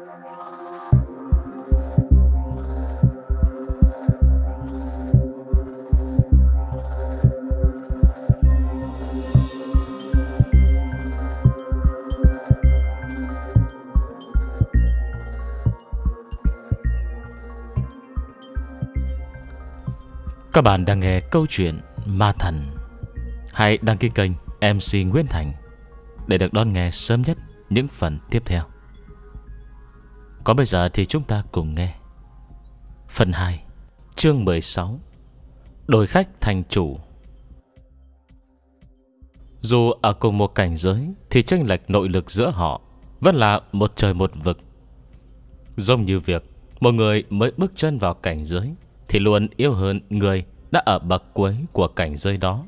Các bạn đang nghe câu chuyện Ma Thần Hãy đăng ký kênh MC Nguyễn Thành Để được đón nghe sớm nhất những phần tiếp theo còn bây giờ thì chúng ta cùng nghe Phần 2 Chương 16 Đổi khách thành chủ Dù ở cùng một cảnh giới Thì tranh lệch nội lực giữa họ Vẫn là một trời một vực Giống như việc Một người mới bước chân vào cảnh giới Thì luôn yêu hơn người Đã ở bậc cuối của cảnh giới đó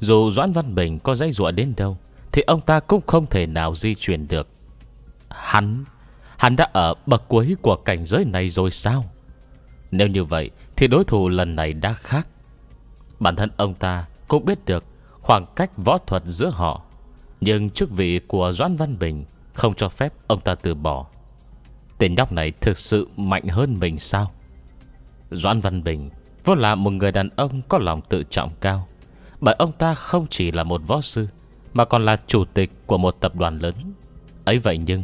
Dù Doãn Văn Bình có dây ruộng đến đâu Thì ông ta cũng không thể nào di chuyển được Hắn Hắn đã ở bậc cuối của cảnh giới này rồi sao Nếu như vậy Thì đối thủ lần này đã khác Bản thân ông ta cũng biết được Khoảng cách võ thuật giữa họ Nhưng chức vị của Doãn Văn Bình Không cho phép ông ta từ bỏ Tên nhóc này thực sự mạnh hơn mình sao Doãn Văn Bình Vốn là một người đàn ông có lòng tự trọng cao Bởi ông ta không chỉ là một võ sư Mà còn là chủ tịch của một tập đoàn lớn Ấy vậy nhưng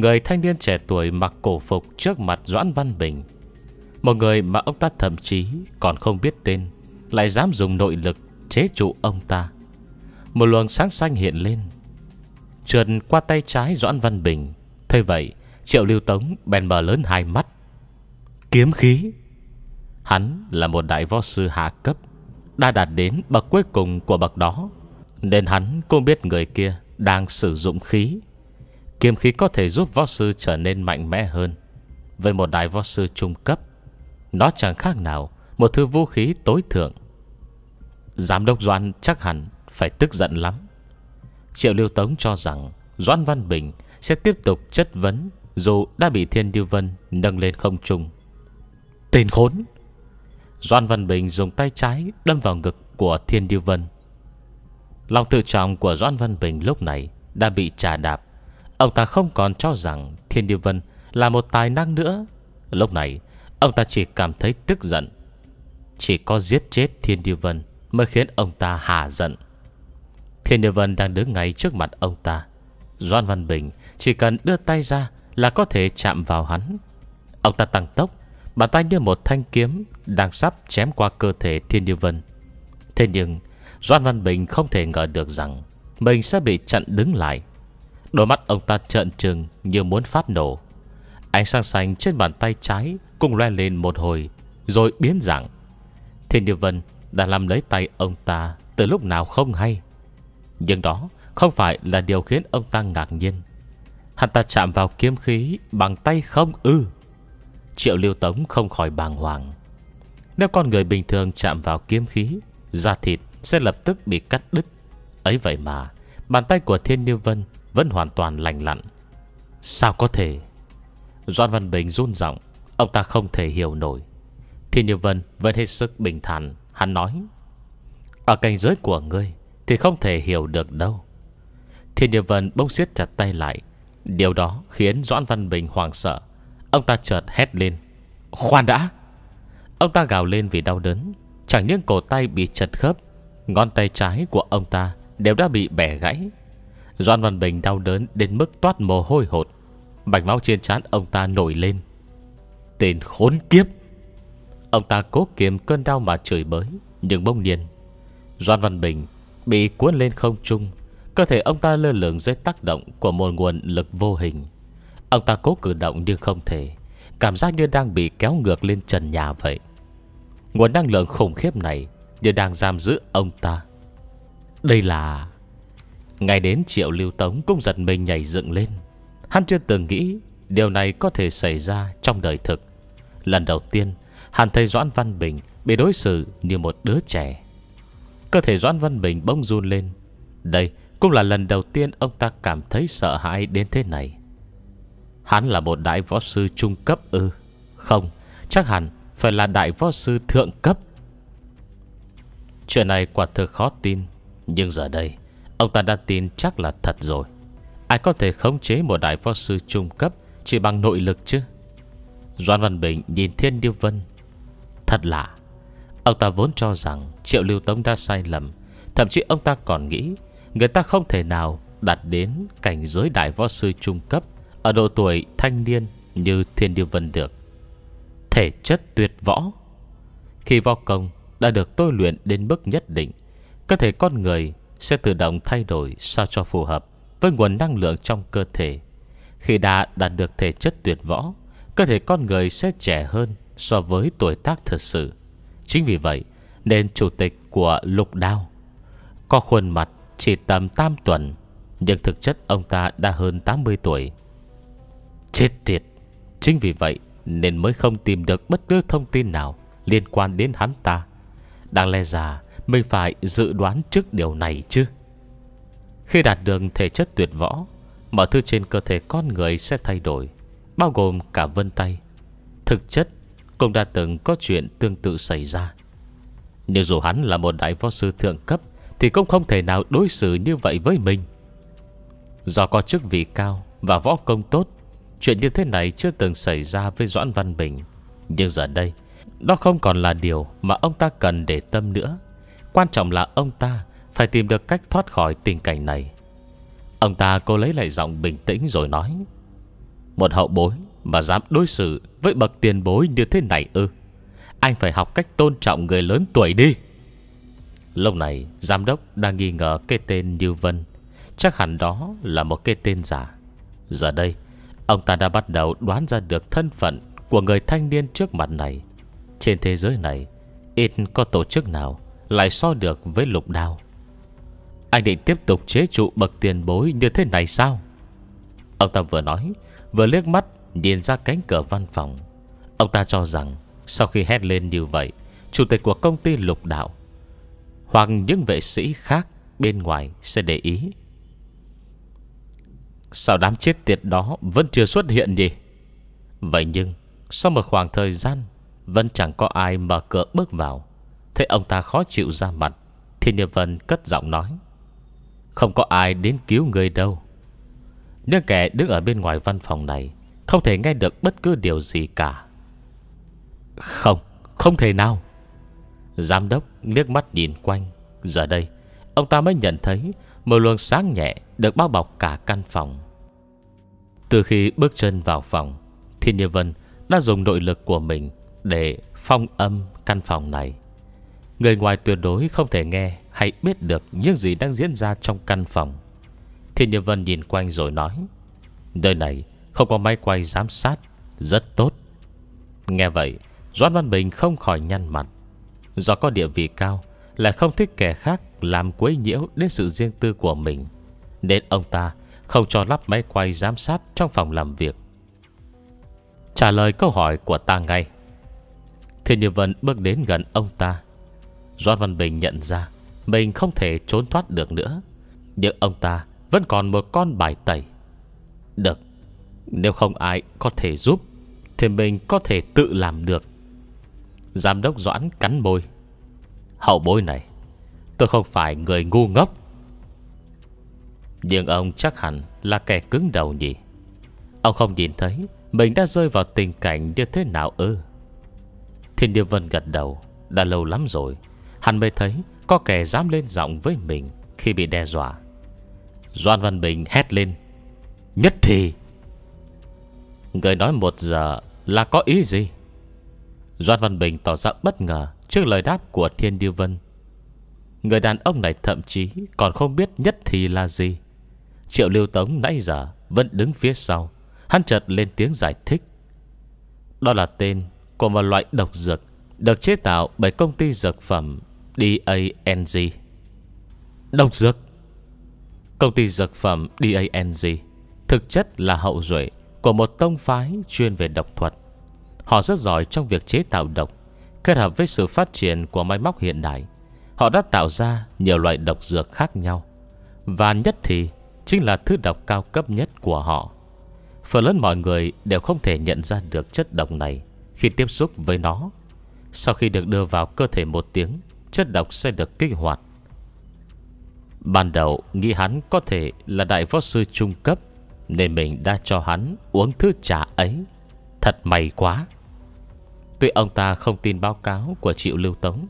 Người thanh niên trẻ tuổi mặc cổ phục trước mặt Doãn Văn Bình Một người mà ông ta thậm chí còn không biết tên Lại dám dùng nội lực chế trụ ông ta Một luồng sáng xanh hiện lên Trượt qua tay trái Doãn Văn Bình Thế vậy Triệu Lưu Tống bèn mở lớn hai mắt Kiếm khí Hắn là một đại võ sư hạ cấp Đã đạt đến bậc cuối cùng của bậc đó Nên hắn cũng biết người kia đang sử dụng khí Kiếm khí có thể giúp võ sư trở nên mạnh mẽ hơn Với một đại võ sư trung cấp Nó chẳng khác nào Một thứ vũ khí tối thượng Giám đốc Doan chắc hẳn Phải tức giận lắm Triệu Lưu Tống cho rằng Doan Văn Bình sẽ tiếp tục chất vấn Dù đã bị Thiên Điêu Vân nâng lên không trung Tên khốn Doan Văn Bình dùng tay trái Đâm vào ngực của Thiên Điêu Vân Lòng tự trọng của Doan Văn Bình lúc này Đã bị trà đạp Ông ta không còn cho rằng Thiên Địa Vân là một tài năng nữa. Lúc này, ông ta chỉ cảm thấy tức giận. Chỉ có giết chết Thiên Địa Vân mới khiến ông ta hà giận. Thiên Địa Vân đang đứng ngay trước mặt ông ta. Doan Văn Bình chỉ cần đưa tay ra là có thể chạm vào hắn. Ông ta tăng tốc, bàn tay như một thanh kiếm đang sắp chém qua cơ thể Thiên Địa Vân. Thế nhưng, Doan Văn Bình không thể ngờ được rằng mình sẽ bị chặn đứng lại Đôi mắt ông ta trợn trừng như muốn phát nổ Ánh sáng xanh trên bàn tay trái Cùng loe lên một hồi Rồi biến dạng Thiên Địa Vân đã làm lấy tay ông ta Từ lúc nào không hay Nhưng đó không phải là điều khiến ông ta ngạc nhiên Hắn ta chạm vào kiếm khí Bằng tay không ư Triệu Liêu Tống không khỏi bàng hoàng Nếu con người bình thường chạm vào kiếm khí Da thịt sẽ lập tức bị cắt đứt Ấy vậy mà Bàn tay của Thiên Niêu Vân vẫn hoàn toàn lành lặn Sao có thể Doan Văn Bình run giọng Ông ta không thể hiểu nổi Thiên Như Vân vẫn hết sức bình thản Hắn nói Ở cảnh giới của ngươi Thì không thể hiểu được đâu Thiên Như Vân bỗng siết chặt tay lại Điều đó khiến Doãn Văn Bình hoảng sợ Ông ta chợt hét lên Khoan đã Ông ta gào lên vì đau đớn Chẳng những cổ tay bị chật khớp Ngón tay trái của ông ta đều đã bị bẻ gãy Doan Văn Bình đau đớn đến mức toát mồ hôi hột Bạch máu trên trán ông ta nổi lên Tên khốn kiếp Ông ta cố kiềm cơn đau mà chửi bới Nhưng bông niên Doan Văn Bình bị cuốn lên không trung Cơ thể ông ta lơ lửng dưới tác động Của một nguồn lực vô hình Ông ta cố cử động nhưng không thể Cảm giác như đang bị kéo ngược lên trần nhà vậy Nguồn năng lượng khủng khiếp này Như đang giam giữ ông ta Đây là ngay đến triệu lưu tống cũng giật mình nhảy dựng lên Hắn chưa từng nghĩ Điều này có thể xảy ra trong đời thực Lần đầu tiên Hắn thấy Doãn Văn Bình Bị đối xử như một đứa trẻ Cơ thể Doãn Văn Bình bỗng run lên Đây cũng là lần đầu tiên Ông ta cảm thấy sợ hãi đến thế này Hắn là một đại võ sư trung cấp ư Không Chắc hẳn phải là đại võ sư thượng cấp Chuyện này quả thực khó tin Nhưng giờ đây Ông ta đã tin chắc là thật rồi Ai có thể khống chế một đại võ sư trung cấp Chỉ bằng nội lực chứ Doan Văn Bình nhìn Thiên Điêu Vân Thật lạ Ông ta vốn cho rằng Triệu Lưu Tống đã sai lầm Thậm chí ông ta còn nghĩ Người ta không thể nào đạt đến cảnh giới đại võ sư trung cấp Ở độ tuổi thanh niên như Thiên Điêu Vân được Thể chất tuyệt võ Khi võ công đã được tôi luyện đến mức nhất định Cơ thể con người sẽ tự động thay đổi sao cho phù hợp với nguồn năng lượng trong cơ thể. Khi đã đạt được thể chất tuyệt võ, cơ thể con người sẽ trẻ hơn so với tuổi tác thật sự. Chính vì vậy, nên chủ tịch của Lục Đao có khuôn mặt chỉ tầm tam tuần, nhưng thực chất ông ta đã hơn 80 tuổi. Chết tiệt! Chính vì vậy nên mới không tìm được bất cứ thông tin nào liên quan đến hắn ta. Đang lẽ ra mình phải dự đoán trước điều này chứ Khi đạt được thể chất tuyệt võ Mọi thứ trên cơ thể con người sẽ thay đổi Bao gồm cả vân tay Thực chất cũng đã từng có chuyện tương tự xảy ra Nhưng dù hắn là một đại võ sư thượng cấp Thì cũng không thể nào đối xử như vậy với mình Do có chức vị cao và võ công tốt Chuyện như thế này chưa từng xảy ra với Doãn Văn Bình Nhưng giờ đây Đó không còn là điều mà ông ta cần để tâm nữa Quan trọng là ông ta phải tìm được cách thoát khỏi tình cảnh này. Ông ta cố lấy lại giọng bình tĩnh rồi nói. Một hậu bối mà dám đối xử với bậc tiền bối như thế này ư. Anh phải học cách tôn trọng người lớn tuổi đi. Lúc này, giám đốc đang nghi ngờ cái tên Như Vân. Chắc hẳn đó là một cái tên giả. Giờ đây, ông ta đã bắt đầu đoán ra được thân phận của người thanh niên trước mặt này. Trên thế giới này, ít có tổ chức nào lại so được với lục đào Anh định tiếp tục chế trụ bậc tiền bối như thế này sao Ông ta vừa nói Vừa liếc mắt nhìn ra cánh cửa văn phòng Ông ta cho rằng Sau khi hét lên như vậy Chủ tịch của công ty lục đạo Hoặc những vệ sĩ khác bên ngoài sẽ để ý Sao đám chết tiệt đó vẫn chưa xuất hiện gì Vậy nhưng Sau một khoảng thời gian Vẫn chẳng có ai mở cửa bước vào Thấy ông ta khó chịu ra mặt Thiên Niệm Vân cất giọng nói Không có ai đến cứu người đâu Nếu kẻ đứng ở bên ngoài văn phòng này Không thể nghe được bất cứ điều gì cả Không Không thể nào Giám đốc liếc mắt nhìn quanh Giờ đây Ông ta mới nhận thấy Một luồng sáng nhẹ được bao bọc cả căn phòng Từ khi bước chân vào phòng Thiên Nhiên Vân đã dùng nội lực của mình Để phong âm căn phòng này Người ngoài tuyệt đối không thể nghe hay biết được những gì đang diễn ra trong căn phòng. Thiên Nhân Vân nhìn quanh rồi nói Nơi này không có máy quay giám sát Rất tốt Nghe vậy Doan Văn Bình không khỏi nhăn mặt Do có địa vị cao là không thích kẻ khác làm quấy nhiễu đến sự riêng tư của mình Nên ông ta không cho lắp máy quay giám sát trong phòng làm việc Trả lời câu hỏi của ta ngay Thiên Như Vân bước đến gần ông ta Doan Văn Bình nhận ra Mình không thể trốn thoát được nữa Nhưng ông ta vẫn còn một con bài tẩy Được Nếu không ai có thể giúp Thì mình có thể tự làm được Giám đốc Doãn cắn môi Hậu bối này Tôi không phải người ngu ngốc Nhưng ông chắc hẳn là kẻ cứng đầu nhỉ Ông không nhìn thấy Mình đã rơi vào tình cảnh như thế nào ư Thiên Điêu Vân gật đầu Đã lâu lắm rồi Hắn mới thấy có kẻ dám lên giọng với mình khi bị đe dọa. Doan Văn Bình hét lên. Nhất thì... Người nói một giờ là có ý gì? Doan Văn Bình tỏ ra bất ngờ trước lời đáp của Thiên Điêu Vân. Người đàn ông này thậm chí còn không biết nhất thì là gì. Triệu Liêu Tống nãy giờ vẫn đứng phía sau. Hắn chợt lên tiếng giải thích. Đó là tên của một loại độc dược được chế tạo bởi công ty dược phẩm DANG Độc dược Công ty dược phẩm DANG Thực chất là hậu duệ Của một tông phái chuyên về độc thuật Họ rất giỏi trong việc chế tạo độc Kết hợp với sự phát triển của máy móc hiện đại Họ đã tạo ra nhiều loại độc dược khác nhau Và nhất thì Chính là thứ độc cao cấp nhất của họ Phần lớn mọi người đều không thể nhận ra được chất độc này Khi tiếp xúc với nó Sau khi được đưa vào cơ thể một tiếng chất độc sẽ được kích hoạt. Ban đầu nghĩ hắn có thể là đại võ sư trung cấp Nên mình đã cho hắn uống thứ trà ấy Thật may quá Tuy ông ta không tin báo cáo của triệu lưu tống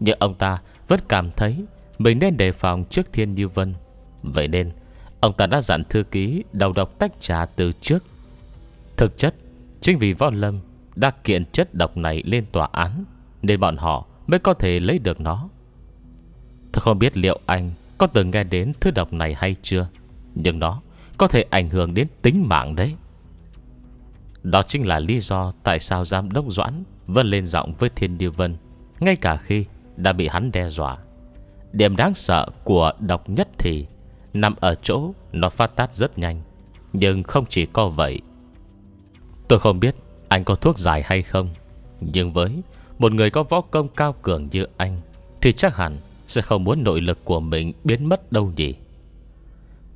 Nhưng ông ta vẫn cảm thấy Mình nên đề phòng trước thiên như vân Vậy nên Ông ta đã dặn thư ký đầu độc tách trà từ trước Thực chất Chính vì võ lâm đã kiện chất độc này lên tòa án Nên bọn họ mới có thể lấy được nó. Tôi không biết liệu anh có từng nghe đến thứ độc này hay chưa, nhưng nó có thể ảnh hưởng đến tính mạng đấy. Đó chính là lý do tại sao giám đốc Doãn vẫn lên giọng với Thiên Điêu Vân, ngay cả khi đã bị hắn đe dọa. Điểm đáng sợ của độc nhất thì nằm ở chỗ nó phát tát rất nhanh, nhưng không chỉ có vậy. Tôi không biết anh có thuốc giải hay không, nhưng với một người có võ công cao cường như anh Thì chắc hẳn sẽ không muốn nội lực của mình biến mất đâu nhỉ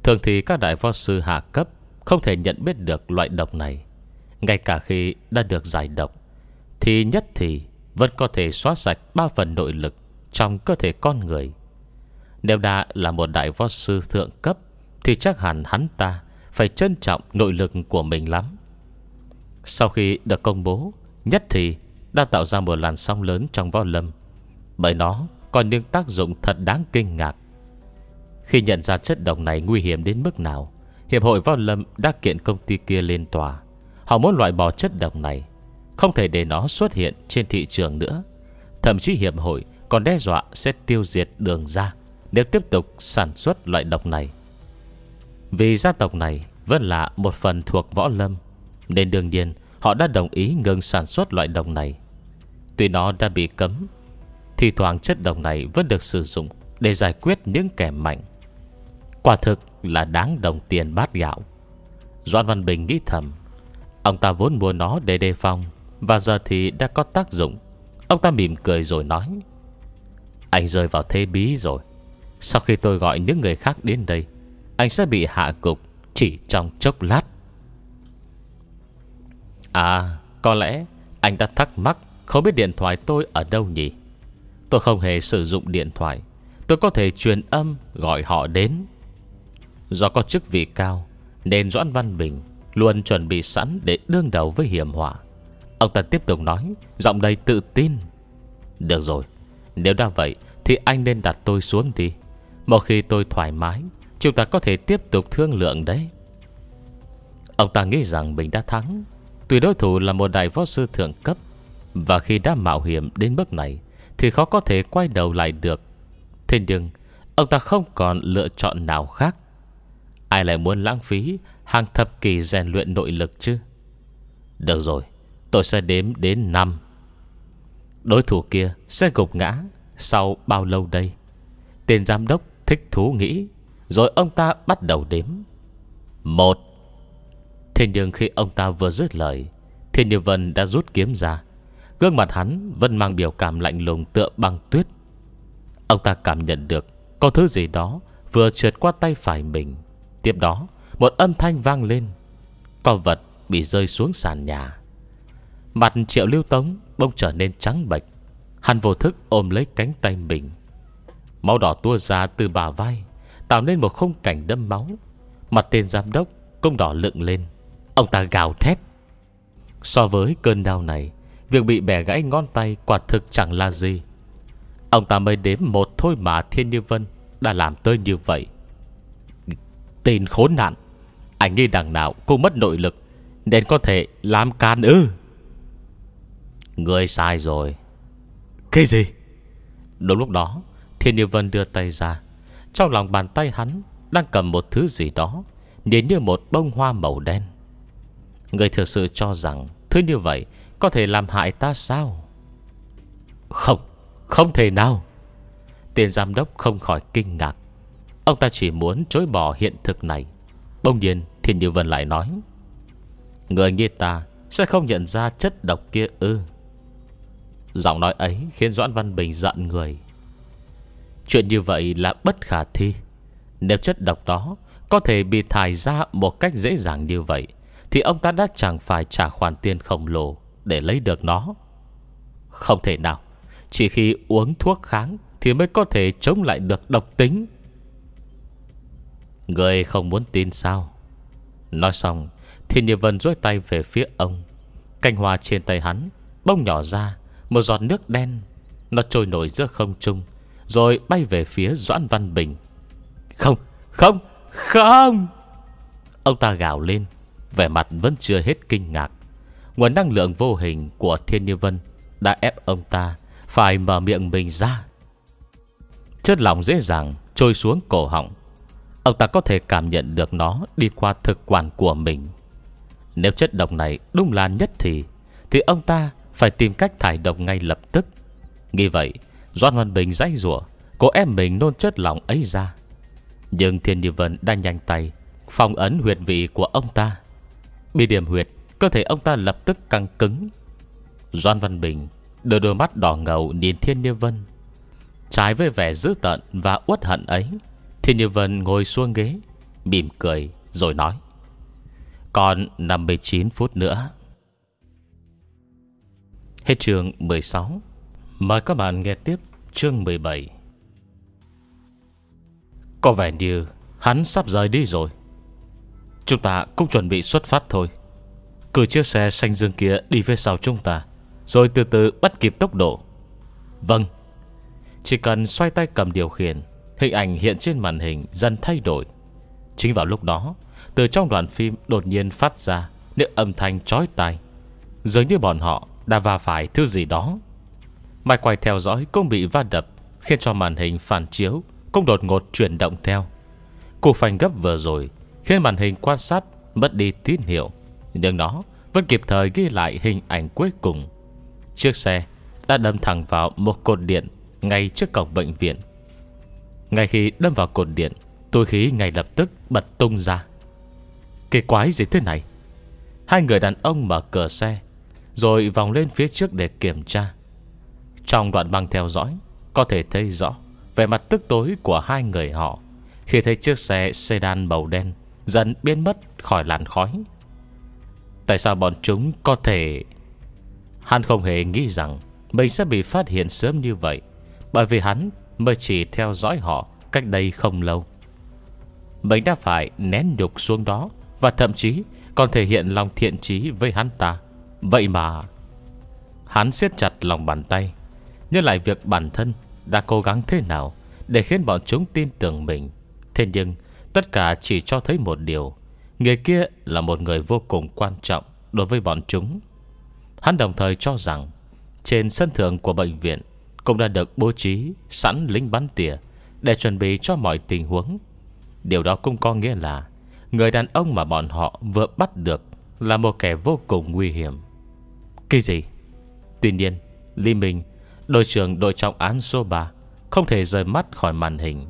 Thường thì các đại võ sư hạ cấp Không thể nhận biết được loại độc này Ngay cả khi đã được giải độc Thì nhất thì vẫn có thể xóa sạch ba phần nội lực Trong cơ thể con người Nếu đã là một đại võ sư thượng cấp Thì chắc hẳn hắn ta Phải trân trọng nội lực của mình lắm Sau khi được công bố Nhất thì đã tạo ra một làn sóng lớn trong võ lâm. Bởi nó còn những tác dụng thật đáng kinh ngạc. Khi nhận ra chất độc này nguy hiểm đến mức nào, Hiệp hội Võ Lâm đã kiện công ty kia lên tòa. Họ muốn loại bỏ chất độc này, không thể để nó xuất hiện trên thị trường nữa. Thậm chí hiệp hội còn đe dọa sẽ tiêu diệt đường ra nếu tiếp tục sản xuất loại độc này. Vì gia tộc này vẫn là một phần thuộc Võ Lâm, nên đương nhiên Họ đã đồng ý ngừng sản xuất loại đồng này Tuy nó đã bị cấm Thì thoảng chất đồng này vẫn được sử dụng Để giải quyết những kẻ mạnh Quả thực là đáng đồng tiền bát gạo Doan Văn Bình nghĩ thầm Ông ta vốn mua nó để đề phòng Và giờ thì đã có tác dụng Ông ta mỉm cười rồi nói Anh rơi vào thế bí rồi Sau khi tôi gọi những người khác đến đây Anh sẽ bị hạ cục Chỉ trong chốc lát À có lẽ anh đã thắc mắc Không biết điện thoại tôi ở đâu nhỉ Tôi không hề sử dụng điện thoại Tôi có thể truyền âm gọi họ đến Do có chức vị cao Nên Doãn Văn Bình Luôn chuẩn bị sẵn để đương đầu với hiểm họa Ông ta tiếp tục nói Giọng đầy tự tin Được rồi Nếu đã vậy Thì anh nên đặt tôi xuống đi Một khi tôi thoải mái Chúng ta có thể tiếp tục thương lượng đấy Ông ta nghĩ rằng mình đã thắng tùy đối thủ là một đại võ sư thượng cấp Và khi đã mạo hiểm đến bước này Thì khó có thể quay đầu lại được Thế nhưng Ông ta không còn lựa chọn nào khác Ai lại muốn lãng phí Hàng thập kỷ rèn luyện nội lực chứ Được rồi Tôi sẽ đếm đến năm. Đối thủ kia sẽ gục ngã Sau bao lâu đây Tên giám đốc thích thú nghĩ Rồi ông ta bắt đầu đếm Một Thế nhưng khi ông ta vừa dứt lời Thiên Như Vân đã rút kiếm ra Gương mặt hắn vẫn mang biểu cảm lạnh lùng tựa băng tuyết Ông ta cảm nhận được Có thứ gì đó vừa trượt qua tay phải mình Tiếp đó Một âm thanh vang lên Con vật bị rơi xuống sàn nhà Mặt triệu lưu tống Bông trở nên trắng bệch Hắn vô thức ôm lấy cánh tay mình Máu đỏ tua ra từ bà vai Tạo nên một khung cảnh đâm máu Mặt tên giám đốc cũng đỏ lựng lên Ông ta gào thét So với cơn đau này Việc bị bẻ gãy ngón tay quả thực chẳng là gì Ông ta mới đếm một thôi mà Thiên Như Vân Đã làm tới như vậy Tên khốn nạn Anh nghi đằng nào cũng mất nội lực Nên có thể làm can ư Người sai rồi Cái gì Đúng lúc đó Thiên Như Vân đưa tay ra Trong lòng bàn tay hắn Đang cầm một thứ gì đó Nhìn như một bông hoa màu đen Người thực sự cho rằng Thứ như vậy có thể làm hại ta sao Không Không thể nào Tiền giám đốc không khỏi kinh ngạc Ông ta chỉ muốn chối bỏ hiện thực này Bỗng nhiên Thiên Như Vân lại nói Người như ta sẽ không nhận ra chất độc kia ư Giọng nói ấy khiến Doãn Văn Bình giận người Chuyện như vậy là bất khả thi Nếu chất độc đó Có thể bị thải ra một cách dễ dàng như vậy thì ông ta đã chẳng phải trả khoản tiền khổng lồ Để lấy được nó Không thể nào Chỉ khi uống thuốc kháng Thì mới có thể chống lại được độc tính Người không muốn tin sao Nói xong Thiên Nhiên Vân dối tay về phía ông canh hoa trên tay hắn Bông nhỏ ra Một giọt nước đen Nó trôi nổi giữa không trung Rồi bay về phía Doãn Văn Bình Không, không, không Ông ta gào lên về mặt vẫn chưa hết kinh ngạc Nguồn năng lượng vô hình của Thiên Như Vân Đã ép ông ta Phải mở miệng mình ra Chất lỏng dễ dàng trôi xuống cổ họng Ông ta có thể cảm nhận được nó Đi qua thực quản của mình Nếu chất độc này đúng là nhất thì Thì ông ta phải tìm cách thải độc ngay lập tức Như vậy Doan Hoàn Bình dãy rủa Cô em mình nôn chất lỏng ấy ra Nhưng Thiên Như Vân đang nhanh tay Phòng ấn huyệt vị của ông ta Bị điểm huyệt Cơ thể ông ta lập tức căng cứng Doan Văn Bình Đưa đôi mắt đỏ ngầu nhìn Thiên như Vân Trái với vẻ dữ tợn và uất hận ấy Thiên như Vân ngồi xuống ghế Mỉm cười rồi nói Còn 59 phút nữa Hết chương 16 Mời các bạn nghe tiếp chương 17 Có vẻ như hắn sắp rời đi rồi Chúng ta cũng chuẩn bị xuất phát thôi Cử chiếc xe xanh dương kia đi về sau chúng ta Rồi từ từ bắt kịp tốc độ Vâng Chỉ cần xoay tay cầm điều khiển Hình ảnh hiện trên màn hình dần thay đổi Chính vào lúc đó Từ trong đoạn phim đột nhiên phát ra Những âm thanh chói tai Giống như bọn họ đã va phải thứ gì đó Máy quay theo dõi cũng bị va đập Khiến cho màn hình phản chiếu Cũng đột ngột chuyển động theo Cú phanh gấp vừa rồi Khiến màn hình quan sát mất đi tín hiệu Nhưng nó vẫn kịp thời ghi lại hình ảnh cuối cùng Chiếc xe đã đâm thẳng vào một cột điện Ngay trước cổng bệnh viện Ngay khi đâm vào cột điện túi khí ngay lập tức bật tung ra Kỳ quái gì thế này Hai người đàn ông mở cửa xe Rồi vòng lên phía trước để kiểm tra Trong đoạn băng theo dõi Có thể thấy rõ vẻ mặt tức tối của hai người họ Khi thấy chiếc xe sedan màu đen Dần biến mất khỏi làn khói Tại sao bọn chúng có thể Hắn không hề nghĩ rằng Mình sẽ bị phát hiện sớm như vậy Bởi vì hắn mới chỉ theo dõi họ Cách đây không lâu Mình đã phải nén nhục xuống đó Và thậm chí còn thể hiện lòng thiện trí với hắn ta Vậy mà Hắn siết chặt lòng bàn tay Nhớ lại việc bản thân đã cố gắng thế nào Để khiến bọn chúng tin tưởng mình Thế nhưng Tất cả chỉ cho thấy một điều Người kia là một người vô cùng quan trọng Đối với bọn chúng Hắn đồng thời cho rằng Trên sân thượng của bệnh viện Cũng đã được bố trí sẵn lính bắn tỉa Để chuẩn bị cho mọi tình huống Điều đó cũng có nghĩa là Người đàn ông mà bọn họ vừa bắt được Là một kẻ vô cùng nguy hiểm cái gì Tuy nhiên Lý Minh Đội trưởng đội trọng án số 3 Không thể rời mắt khỏi màn hình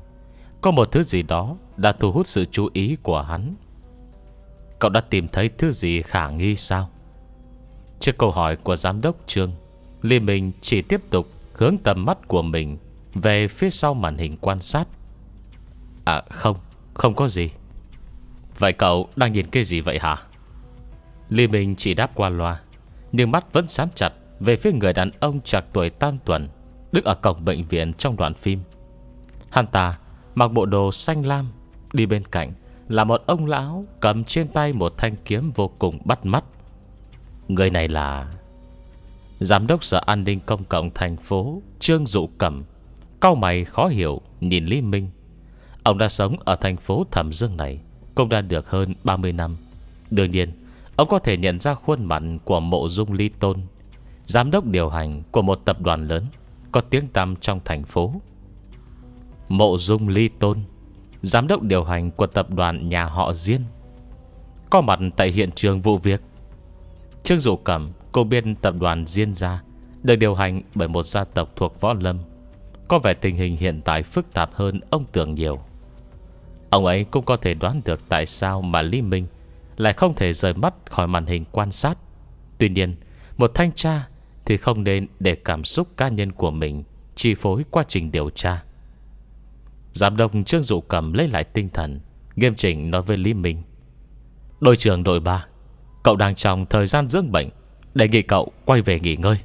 Có một thứ gì đó đã thu hút sự chú ý của hắn. Cậu đã tìm thấy thứ gì khả nghi sao? Trước câu hỏi của giám đốc Trương, Lê Minh chỉ tiếp tục hướng tầm mắt của mình về phía sau màn hình quan sát. À không, không có gì. Vậy cậu đang nhìn cái gì vậy hả? Lê Minh chỉ đáp qua loa, nhưng mắt vẫn sám chặt về phía người đàn ông trạc tuổi tam tuần, đứng ở cổng bệnh viện trong đoạn phim. Hắn ta mặc bộ đồ xanh lam Đi bên cạnh là một ông lão cầm trên tay một thanh kiếm vô cùng bắt mắt. Người này là... Giám đốc Sở An ninh Công cộng thành phố Trương Dụ Cẩm Cao mày khó hiểu nhìn Lý Minh Ông đã sống ở thành phố Thẩm Dương này Cũng đã được hơn 30 năm Đương nhiên Ông có thể nhận ra khuôn mặt của mộ dung Ly Tôn Giám đốc điều hành của một tập đoàn lớn Có tiếng tăm trong thành phố Mộ dung Ly Tôn Giám đốc điều hành của tập đoàn nhà họ Diên Có mặt tại hiện trường vụ việc Trương Dụ Cẩm Cô biết tập đoàn Diên Gia Được điều hành bởi một gia tộc thuộc Võ Lâm Có vẻ tình hình hiện tại phức tạp hơn ông tưởng nhiều Ông ấy cũng có thể đoán được tại sao mà Lý Minh Lại không thể rời mắt khỏi màn hình quan sát Tuy nhiên Một thanh tra thì không nên để cảm xúc cá nhân của mình Chi phối quá trình điều tra Giám đốc Trương Dụ Cầm lấy lại tinh thần Nghiêm chỉnh nói với Lý Minh Đội trưởng đội 3 Cậu đang trong thời gian dưỡng bệnh Đề nghị cậu quay về nghỉ ngơi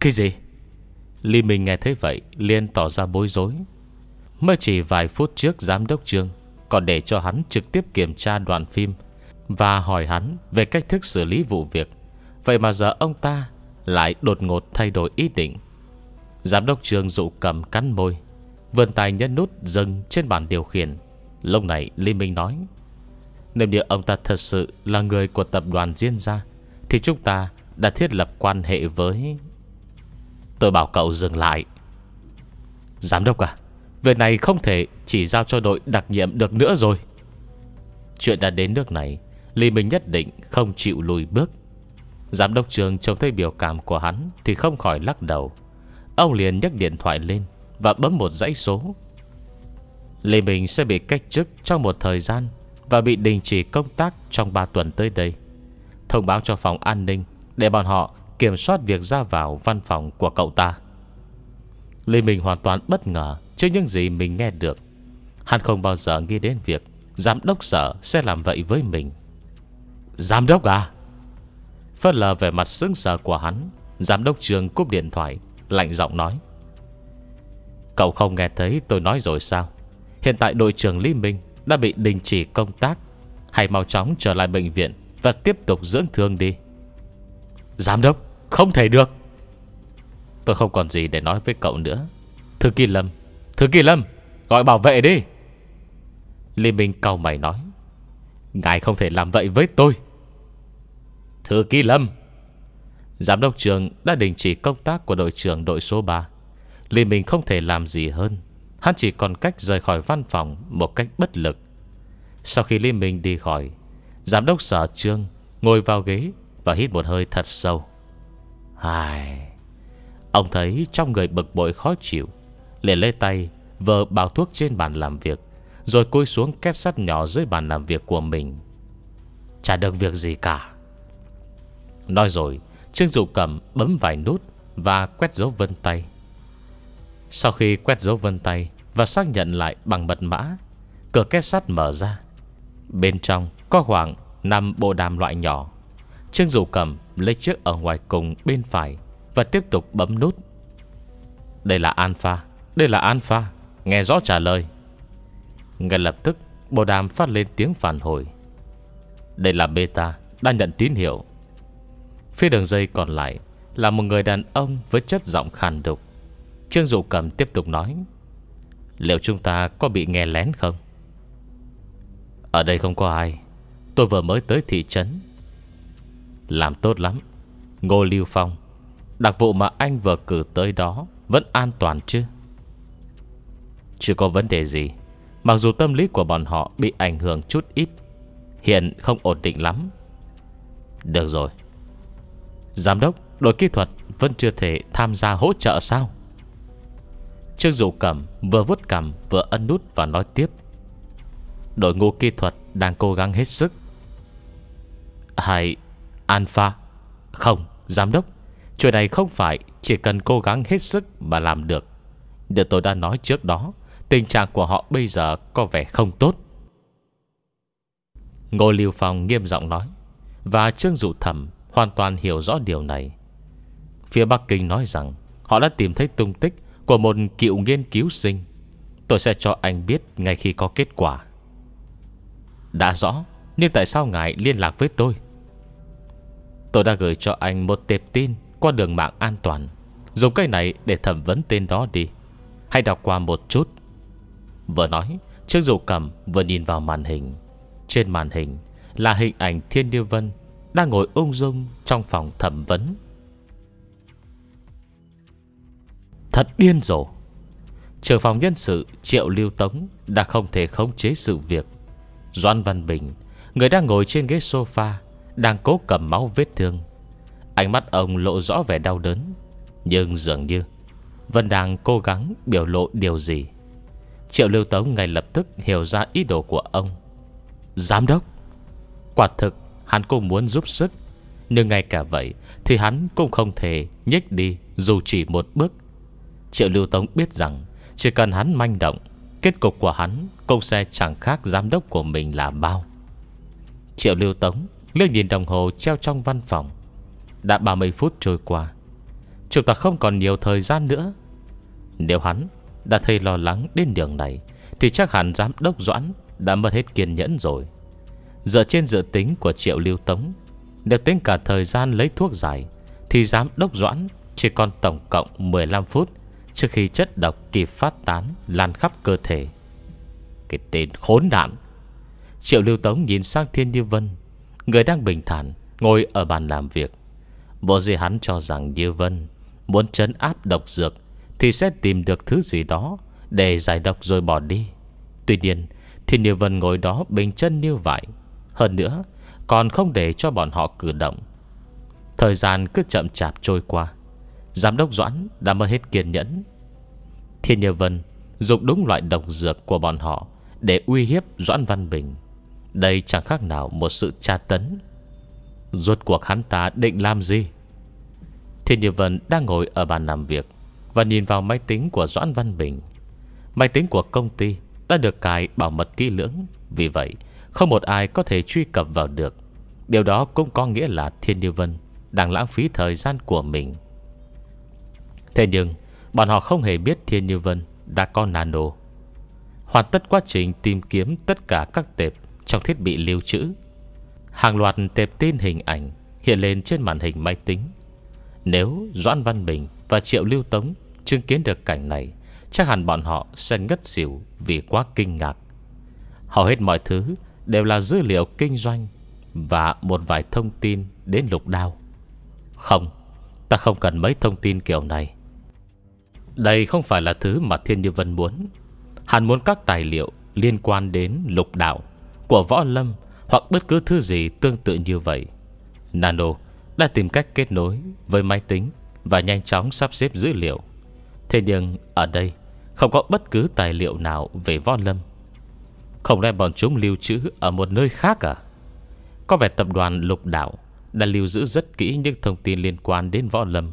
Cái gì Lý Minh nghe thấy vậy liền tỏ ra bối rối Mới chỉ vài phút trước giám đốc Trương Còn để cho hắn trực tiếp kiểm tra đoạn phim Và hỏi hắn về cách thức xử lý vụ việc Vậy mà giờ ông ta lại đột ngột thay đổi ý định Giám đốc Trương dụ cầm cắn môi Vườn tài nhấn nút dừng trên bàn điều khiển Lúc này Lý Minh nói Nếu như ông ta thật sự là người của tập đoàn Diên Gia Thì chúng ta đã thiết lập quan hệ với Tôi bảo cậu dừng lại Giám đốc à Việc này không thể chỉ giao cho đội đặc nhiệm được nữa rồi Chuyện đã đến nước này Lý Minh nhất định không chịu lùi bước Giám đốc trường trông thấy biểu cảm của hắn Thì không khỏi lắc đầu Ông liền nhấc điện thoại lên và bấm một dãy số. Lê Minh sẽ bị cách chức trong một thời gian và bị đình chỉ công tác trong 3 tuần tới đây. Thông báo cho phòng an ninh để bọn họ kiểm soát việc ra vào văn phòng của cậu ta. Lê Minh hoàn toàn bất ngờ trước những gì mình nghe được. Hắn không bao giờ nghĩ đến việc giám đốc sở sẽ làm vậy với mình. Giám đốc à? Phớt lờ về mặt sững sờ của hắn, giám đốc trường cúp điện thoại, lạnh giọng nói. Cậu không nghe thấy tôi nói rồi sao Hiện tại đội trưởng Lý Minh Đã bị đình chỉ công tác Hãy mau chóng trở lại bệnh viện Và tiếp tục dưỡng thương đi Giám đốc không thể được Tôi không còn gì để nói với cậu nữa Thư Kỳ Lâm Thư Kỳ Lâm gọi bảo vệ đi Lý Minh cau mày nói Ngài không thể làm vậy với tôi Thư Kỳ Lâm Giám đốc trường đã đình chỉ công tác của đội trưởng đội số 3 Lý mình không thể làm gì hơn Hắn chỉ còn cách rời khỏi văn phòng Một cách bất lực Sau khi Lý Minh đi khỏi Giám đốc sở trương ngồi vào ghế Và hít một hơi thật sâu Hài. Ông thấy trong người bực bội khó chịu liền lê tay Vờ bào thuốc trên bàn làm việc Rồi côi xuống két sắt nhỏ dưới bàn làm việc của mình Chả được việc gì cả Nói rồi Trương Dụ Cẩm bấm vài nút Và quét dấu vân tay sau khi quét dấu vân tay Và xác nhận lại bằng mật mã Cửa két sắt mở ra Bên trong có khoảng 5 bộ đàm loại nhỏ Trương Dù cầm lấy chiếc ở ngoài cùng bên phải Và tiếp tục bấm nút Đây là Alpha Đây là Alpha Nghe rõ trả lời Ngay lập tức bộ đàm phát lên tiếng phản hồi Đây là Beta Đang nhận tín hiệu Phía đường dây còn lại Là một người đàn ông với chất giọng khàn đục Trương Dụ Cầm tiếp tục nói Liệu chúng ta có bị nghe lén không? Ở đây không có ai Tôi vừa mới tới thị trấn Làm tốt lắm Ngô Lưu Phong Đặc vụ mà anh vừa cử tới đó Vẫn an toàn chứ Chưa có vấn đề gì Mặc dù tâm lý của bọn họ bị ảnh hưởng chút ít Hiện không ổn định lắm Được rồi Giám đốc đội kỹ thuật Vẫn chưa thể tham gia hỗ trợ sao Trương Dụ Cẩm vừa vuốt cằm vừa ân nút và nói tiếp Đội ngũ kỹ thuật đang cố gắng hết sức Hay Alpha Không, giám đốc Chuyện này không phải chỉ cần cố gắng hết sức mà làm được Như tôi đã nói trước đó Tình trạng của họ bây giờ có vẻ không tốt Ngô Lưu Phong nghiêm giọng nói Và Trương Dụ Thẩm hoàn toàn hiểu rõ điều này Phía Bắc Kinh nói rằng Họ đã tìm thấy tung tích của một cựu nghiên cứu sinh Tôi sẽ cho anh biết ngay khi có kết quả Đã rõ Nhưng tại sao ngài liên lạc với tôi Tôi đã gửi cho anh một tệp tin Qua đường mạng an toàn Dùng cái này để thẩm vấn tên đó đi Hãy đọc qua một chút Vừa nói trước Dụ Cầm vừa nhìn vào màn hình Trên màn hình là hình ảnh Thiên Điêu Vân Đang ngồi ung dung trong phòng thẩm vấn Thật điên rồ trưởng phòng nhân sự Triệu Lưu Tống Đã không thể khống chế sự việc Doan Văn Bình Người đang ngồi trên ghế sofa Đang cố cầm máu vết thương Ánh mắt ông lộ rõ vẻ đau đớn Nhưng dường như Vẫn đang cố gắng biểu lộ điều gì Triệu Lưu Tống ngay lập tức hiểu ra ý đồ của ông Giám đốc Quả thực hắn cũng muốn giúp sức Nhưng ngay cả vậy Thì hắn cũng không thể nhích đi Dù chỉ một bước Triệu Lưu Tống biết rằng Chỉ cần hắn manh động Kết cục của hắn công xe chẳng khác giám đốc của mình là bao Triệu Lưu Tống liếc nhìn đồng hồ treo trong văn phòng Đã 30 phút trôi qua Chúng ta không còn nhiều thời gian nữa Nếu hắn đã thấy lo lắng đến đường này Thì chắc hẳn giám đốc Doãn đã mất hết kiên nhẫn rồi Dựa trên dự tính của Triệu Lưu Tống Nếu tính cả thời gian lấy thuốc dài Thì giám đốc Doãn chỉ còn tổng cộng 15 phút Trước khi chất độc kịp phát tán Lan khắp cơ thể Cái tên khốn nạn Triệu lưu tống nhìn sang thiên như vân Người đang bình thản Ngồi ở bàn làm việc Bộ gì hắn cho rằng như vân Muốn chấn áp độc dược Thì sẽ tìm được thứ gì đó Để giải độc rồi bỏ đi Tuy nhiên Thiên như vân ngồi đó bình chân như vậy Hơn nữa Còn không để cho bọn họ cử động Thời gian cứ chậm chạp trôi qua Giám đốc Doãn đã mất hết kiên nhẫn Thiên Như Vân Dùng đúng loại độc dược của bọn họ Để uy hiếp Doãn Văn Bình Đây chẳng khác nào một sự tra tấn Rốt cuộc hắn ta định làm gì Thiên Như Vân đang ngồi ở bàn làm việc Và nhìn vào máy tính của Doãn Văn Bình Máy tính của công ty Đã được cài bảo mật kỹ lưỡng Vì vậy không một ai có thể truy cập vào được Điều đó cũng có nghĩa là Thiên Như Vân Đang lãng phí thời gian của mình Thế nhưng Bọn họ không hề biết Thiên Như Vân Đã có nano Hoàn tất quá trình tìm kiếm tất cả các tệp Trong thiết bị lưu trữ Hàng loạt tệp tin hình ảnh Hiện lên trên màn hình máy tính Nếu Doãn Văn Bình và Triệu Lưu Tống Chứng kiến được cảnh này Chắc hẳn bọn họ sẽ ngất xỉu Vì quá kinh ngạc Hầu hết mọi thứ đều là dữ liệu kinh doanh Và một vài thông tin đến lục đao Không Ta không cần mấy thông tin kiểu này đây không phải là thứ mà Thiên Như Vân muốn Hắn muốn các tài liệu liên quan đến lục đạo Của võ lâm Hoặc bất cứ thứ gì tương tự như vậy Nano đã tìm cách kết nối với máy tính Và nhanh chóng sắp xếp dữ liệu Thế nhưng ở đây Không có bất cứ tài liệu nào về võ lâm Không lẽ bọn chúng lưu trữ ở một nơi khác à Có vẻ tập đoàn lục đạo Đã lưu giữ rất kỹ những thông tin liên quan đến võ lâm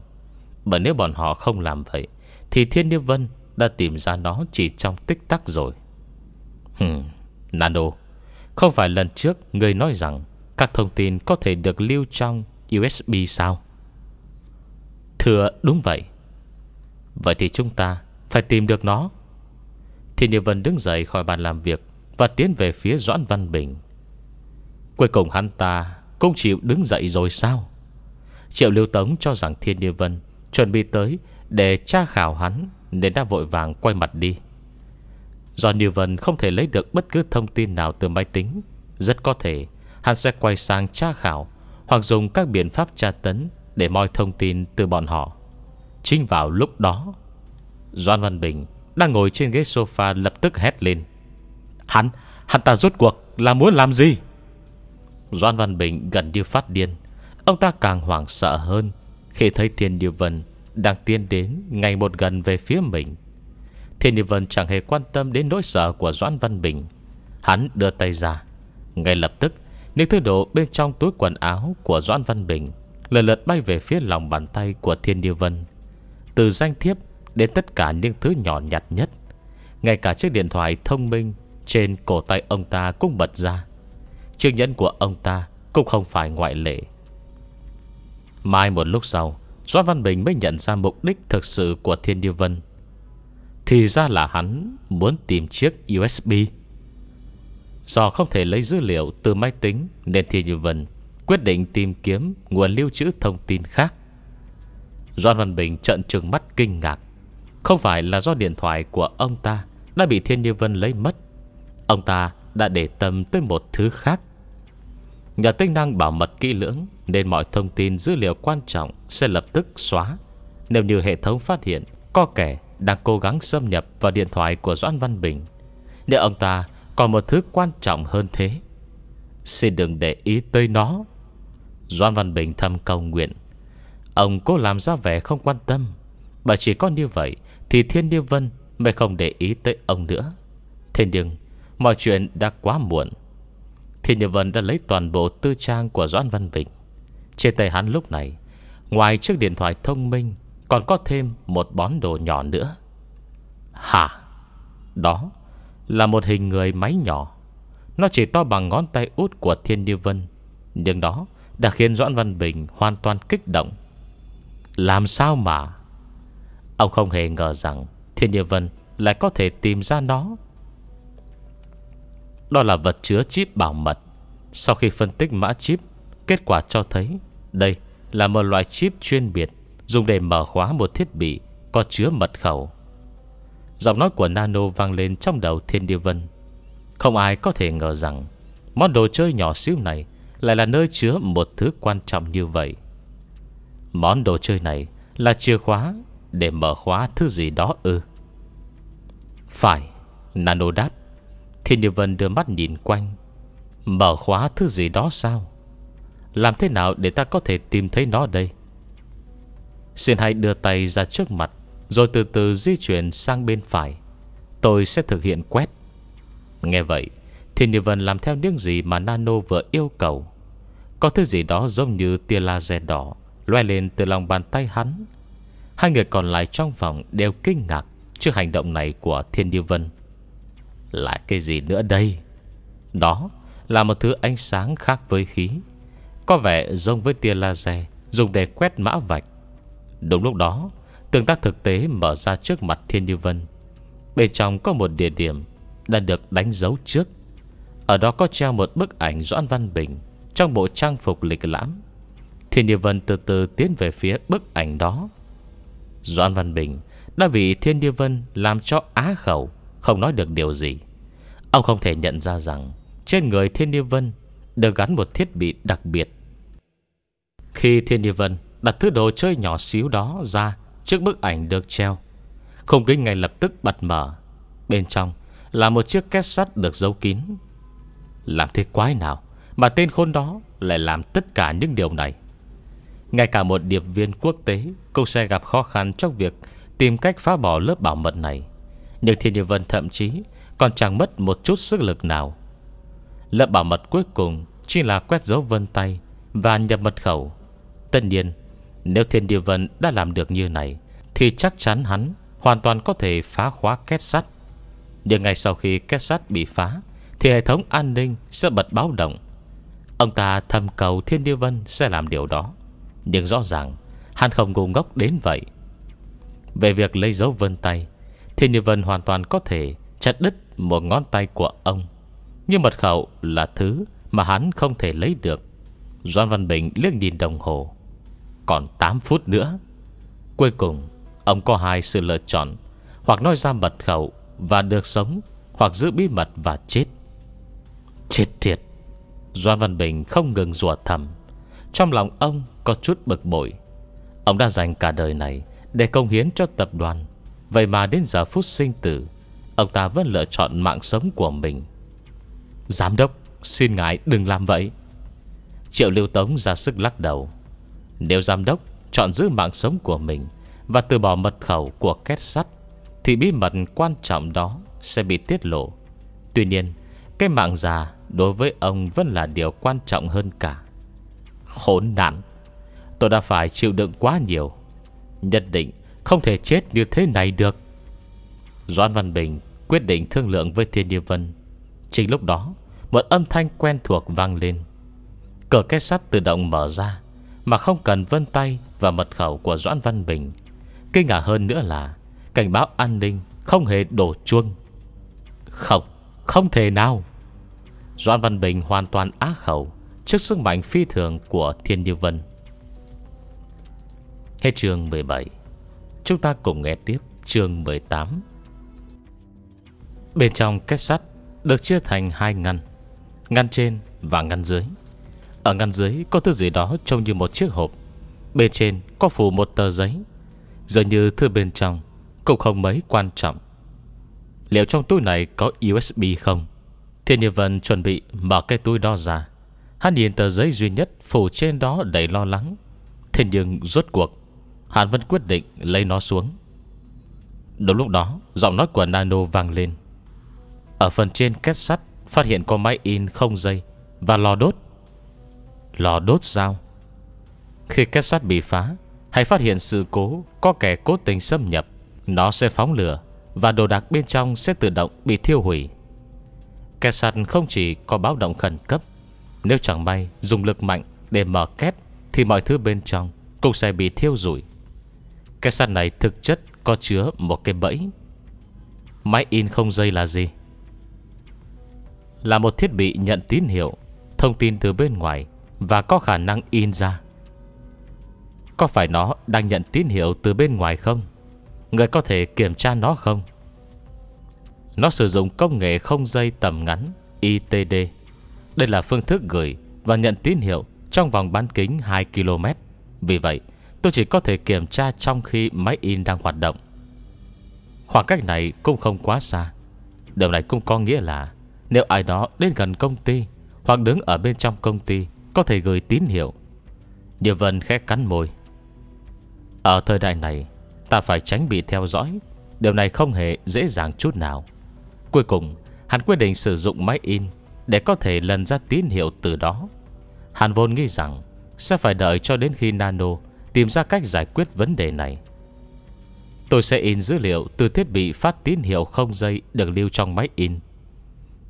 Bởi nếu bọn họ không làm vậy thì Thiên Niêm Vân đã tìm ra nó chỉ trong tích tắc rồi Hừm Nando Không phải lần trước người nói rằng Các thông tin có thể được lưu trong USB sao Thưa đúng vậy Vậy thì chúng ta phải tìm được nó Thiên Niệm Vân đứng dậy khỏi bàn làm việc Và tiến về phía Doãn Văn Bình Cuối cùng hắn ta Cũng chịu đứng dậy rồi sao Triệu Lưu Tống cho rằng Thiên Niệm Vân Chuẩn bị tới để tra khảo hắn Nên đã vội vàng quay mặt đi Do Như Vân không thể lấy được bất cứ thông tin nào từ máy tính Rất có thể Hắn sẽ quay sang tra khảo Hoặc dùng các biện pháp tra tấn Để moi thông tin từ bọn họ Chính vào lúc đó Doan Văn Bình Đang ngồi trên ghế sofa lập tức hét lên Hắn, hắn ta rốt cuộc là muốn làm gì Doan Văn Bình gần như phát điên Ông ta càng hoảng sợ hơn Khi thấy Thiên Điều Vân đang tiến đến ngày một gần về phía mình Thiên Niệm Vân chẳng hề quan tâm đến nỗi sợ của Doãn Văn Bình Hắn đưa tay ra Ngay lập tức Những thứ đồ bên trong túi quần áo của Doãn Văn Bình Lần lượt bay về phía lòng bàn tay của Thiên Niệm Vân Từ danh thiếp đến tất cả những thứ nhỏ nhặt nhất Ngay cả chiếc điện thoại thông minh Trên cổ tay ông ta cũng bật ra Chiếc nhẫn của ông ta cũng không phải ngoại lệ Mai một lúc sau Doãn Văn Bình mới nhận ra mục đích thực sự của Thiên Như Vân Thì ra là hắn muốn tìm chiếc USB Do không thể lấy dữ liệu từ máy tính Nên Thiên Như Vân quyết định tìm kiếm nguồn lưu trữ thông tin khác Doan Văn Bình trận trừng mắt kinh ngạc Không phải là do điện thoại của ông ta Đã bị Thiên Như Vân lấy mất Ông ta đã để tâm tới một thứ khác Nhờ tính năng bảo mật kỹ lưỡng Nên mọi thông tin dữ liệu quan trọng Sẽ lập tức xóa Nếu như hệ thống phát hiện Có kẻ đang cố gắng xâm nhập vào điện thoại của Doãn Văn Bình Nếu ông ta còn một thứ quan trọng hơn thế Xin đừng để ý tới nó Doan Văn Bình thầm cầu nguyện Ông cố làm ra vẻ không quan tâm Bởi chỉ có như vậy Thì Thiên Điêu Vân mới không để ý tới ông nữa Thế nhưng Mọi chuyện đã quá muộn Thiên Như Vân đã lấy toàn bộ tư trang của Doãn Văn Bình Trên tay hắn lúc này Ngoài chiếc điện thoại thông minh Còn có thêm một bón đồ nhỏ nữa Hả Đó là một hình người máy nhỏ Nó chỉ to bằng ngón tay út của Thiên Như Vân Nhưng đó đã khiến Doãn Văn Bình hoàn toàn kích động Làm sao mà Ông không hề ngờ rằng Thiên Như Vân lại có thể tìm ra nó đó là vật chứa chip bảo mật Sau khi phân tích mã chip Kết quả cho thấy Đây là một loại chip chuyên biệt Dùng để mở khóa một thiết bị Có chứa mật khẩu Giọng nói của Nano vang lên trong đầu Thiên Địa Vân Không ai có thể ngờ rằng Món đồ chơi nhỏ xíu này Lại là nơi chứa một thứ quan trọng như vậy Món đồ chơi này Là chìa khóa Để mở khóa thứ gì đó ư ừ. Phải Nano đáp Thiên Địa Vân đưa mắt nhìn quanh Mở khóa thứ gì đó sao Làm thế nào để ta có thể tìm thấy nó đây Xin hãy đưa tay ra trước mặt Rồi từ từ di chuyển sang bên phải Tôi sẽ thực hiện quét Nghe vậy Thiên Địa Vân làm theo những gì mà Nano vừa yêu cầu Có thứ gì đó giống như tia laser đỏ Loe lên từ lòng bàn tay hắn Hai người còn lại trong phòng đều kinh ngạc Trước hành động này của Thiên Địa Vân lại cái gì nữa đây Đó là một thứ ánh sáng khác với khí Có vẻ giống với tia laser Dùng để quét mã vạch Đúng lúc đó Tương tác thực tế mở ra trước mặt Thiên Như Vân Bên trong có một địa điểm Đã được đánh dấu trước Ở đó có treo một bức ảnh Doãn Văn Bình Trong bộ trang phục lịch lãm Thiên Như Vân từ từ tiến về phía bức ảnh đó Doãn Văn Bình Đã bị Thiên Như Vân làm cho á khẩu Không nói được điều gì Ông không thể nhận ra rằng Trên người Thiên Niên Vân Được gắn một thiết bị đặc biệt Khi Thiên Niên Vân Đặt thứ đồ chơi nhỏ xíu đó ra Trước bức ảnh được treo Không kính ngay lập tức bật mở Bên trong là một chiếc két sắt được giấu kín Làm thế quái nào Mà tên khôn đó lại làm tất cả những điều này Ngay cả một điệp viên quốc tế Cũng sẽ gặp khó khăn trong việc Tìm cách phá bỏ lớp bảo mật này Nhưng Thiên Địa Vân thậm chí còn chẳng mất một chút sức lực nào Lớp bảo mật cuối cùng Chỉ là quét dấu vân tay Và nhập mật khẩu Tất nhiên nếu Thiên Địa Vân đã làm được như này Thì chắc chắn hắn Hoàn toàn có thể phá khóa két sắt Nhưng ngay sau khi két sắt bị phá Thì hệ thống an ninh sẽ bật báo động Ông ta thầm cầu Thiên Địa Vân sẽ làm điều đó Nhưng rõ ràng Hắn không ngu ngốc đến vậy Về việc lấy dấu vân tay Thiên Địa Vân hoàn toàn có thể chặt đứt một ngón tay của ông. Nhưng mật khẩu là thứ mà hắn không thể lấy được. Doan Văn Bình liếc nhìn đồng hồ. Còn 8 phút nữa. Cuối cùng, ông có hai sự lựa chọn. Hoặc nói ra mật khẩu và được sống. Hoặc giữ bí mật và chết. Chết thiệt. Doan Văn Bình không ngừng rủa thầm. Trong lòng ông có chút bực bội. Ông đã dành cả đời này để công hiến cho tập đoàn. Vậy mà đến giờ phút sinh tử Ông ta vẫn lựa chọn mạng sống của mình Giám đốc Xin ngài đừng làm vậy Triệu Lưu Tống ra sức lắc đầu Nếu giám đốc chọn giữ mạng sống của mình Và từ bỏ mật khẩu của két sắt Thì bí mật quan trọng đó Sẽ bị tiết lộ Tuy nhiên Cái mạng già đối với ông Vẫn là điều quan trọng hơn cả Khốn nạn Tôi đã phải chịu đựng quá nhiều Nhất định không thể chết như thế này được Doan Văn Bình Quyết định thương lượng với Thiên Địa Vân Chính lúc đó Một âm thanh quen thuộc vang lên Cửa két sắt tự động mở ra Mà không cần vân tay và mật khẩu của Doãn Văn Bình Kinh ngạc hơn nữa là Cảnh báo an ninh không hề đổ chuông Không, không thể nào Doãn Văn Bình hoàn toàn á khẩu Trước sức mạnh phi thường của Thiên Như Vân Hết chương 17 Chúng ta cùng nghe tiếp chương 18 Bên trong két sắt được chia thành hai ngăn, ngăn trên và ngăn dưới. Ở ngăn dưới có thứ gì đó trông như một chiếc hộp. Bên trên có phủ một tờ giấy. Dường như thứ bên trong cũng không mấy quan trọng. Liệu trong túi này có USB không? Thiên Nhiên Vân chuẩn bị mở cái túi đó ra. Hắn nhìn tờ giấy duy nhất phủ trên đó đầy lo lắng. Thế nhưng rốt cuộc, hắn vẫn quyết định lấy nó xuống. Đúng lúc đó, giọng nói của Nano vang lên. Ở phần trên két sắt Phát hiện có máy in không dây Và lò đốt Lò đốt sao Khi két sắt bị phá Hay phát hiện sự cố có kẻ cố tình xâm nhập Nó sẽ phóng lửa Và đồ đạc bên trong sẽ tự động bị thiêu hủy Két sắt không chỉ có báo động khẩn cấp Nếu chẳng may dùng lực mạnh để mở két Thì mọi thứ bên trong cũng sẽ bị thiêu rủi Két sắt này thực chất có chứa một cái bẫy Máy in không dây là gì là một thiết bị nhận tín hiệu, thông tin từ bên ngoài và có khả năng in ra. Có phải nó đang nhận tín hiệu từ bên ngoài không? Người có thể kiểm tra nó không? Nó sử dụng công nghệ không dây tầm ngắn ITD. Đây là phương thức gửi và nhận tín hiệu trong vòng bán kính 2 km. Vì vậy, tôi chỉ có thể kiểm tra trong khi máy in đang hoạt động. Khoảng cách này cũng không quá xa. Điều này cũng có nghĩa là nếu ai đó đến gần công ty Hoặc đứng ở bên trong công ty Có thể gửi tín hiệu Như Vân khét cắn môi Ở thời đại này Ta phải tránh bị theo dõi Điều này không hề dễ dàng chút nào Cuối cùng Hắn quyết định sử dụng máy in Để có thể lần ra tín hiệu từ đó Hắn vốn nghĩ rằng Sẽ phải đợi cho đến khi Nano Tìm ra cách giải quyết vấn đề này Tôi sẽ in dữ liệu từ thiết bị phát tín hiệu không dây được lưu trong máy in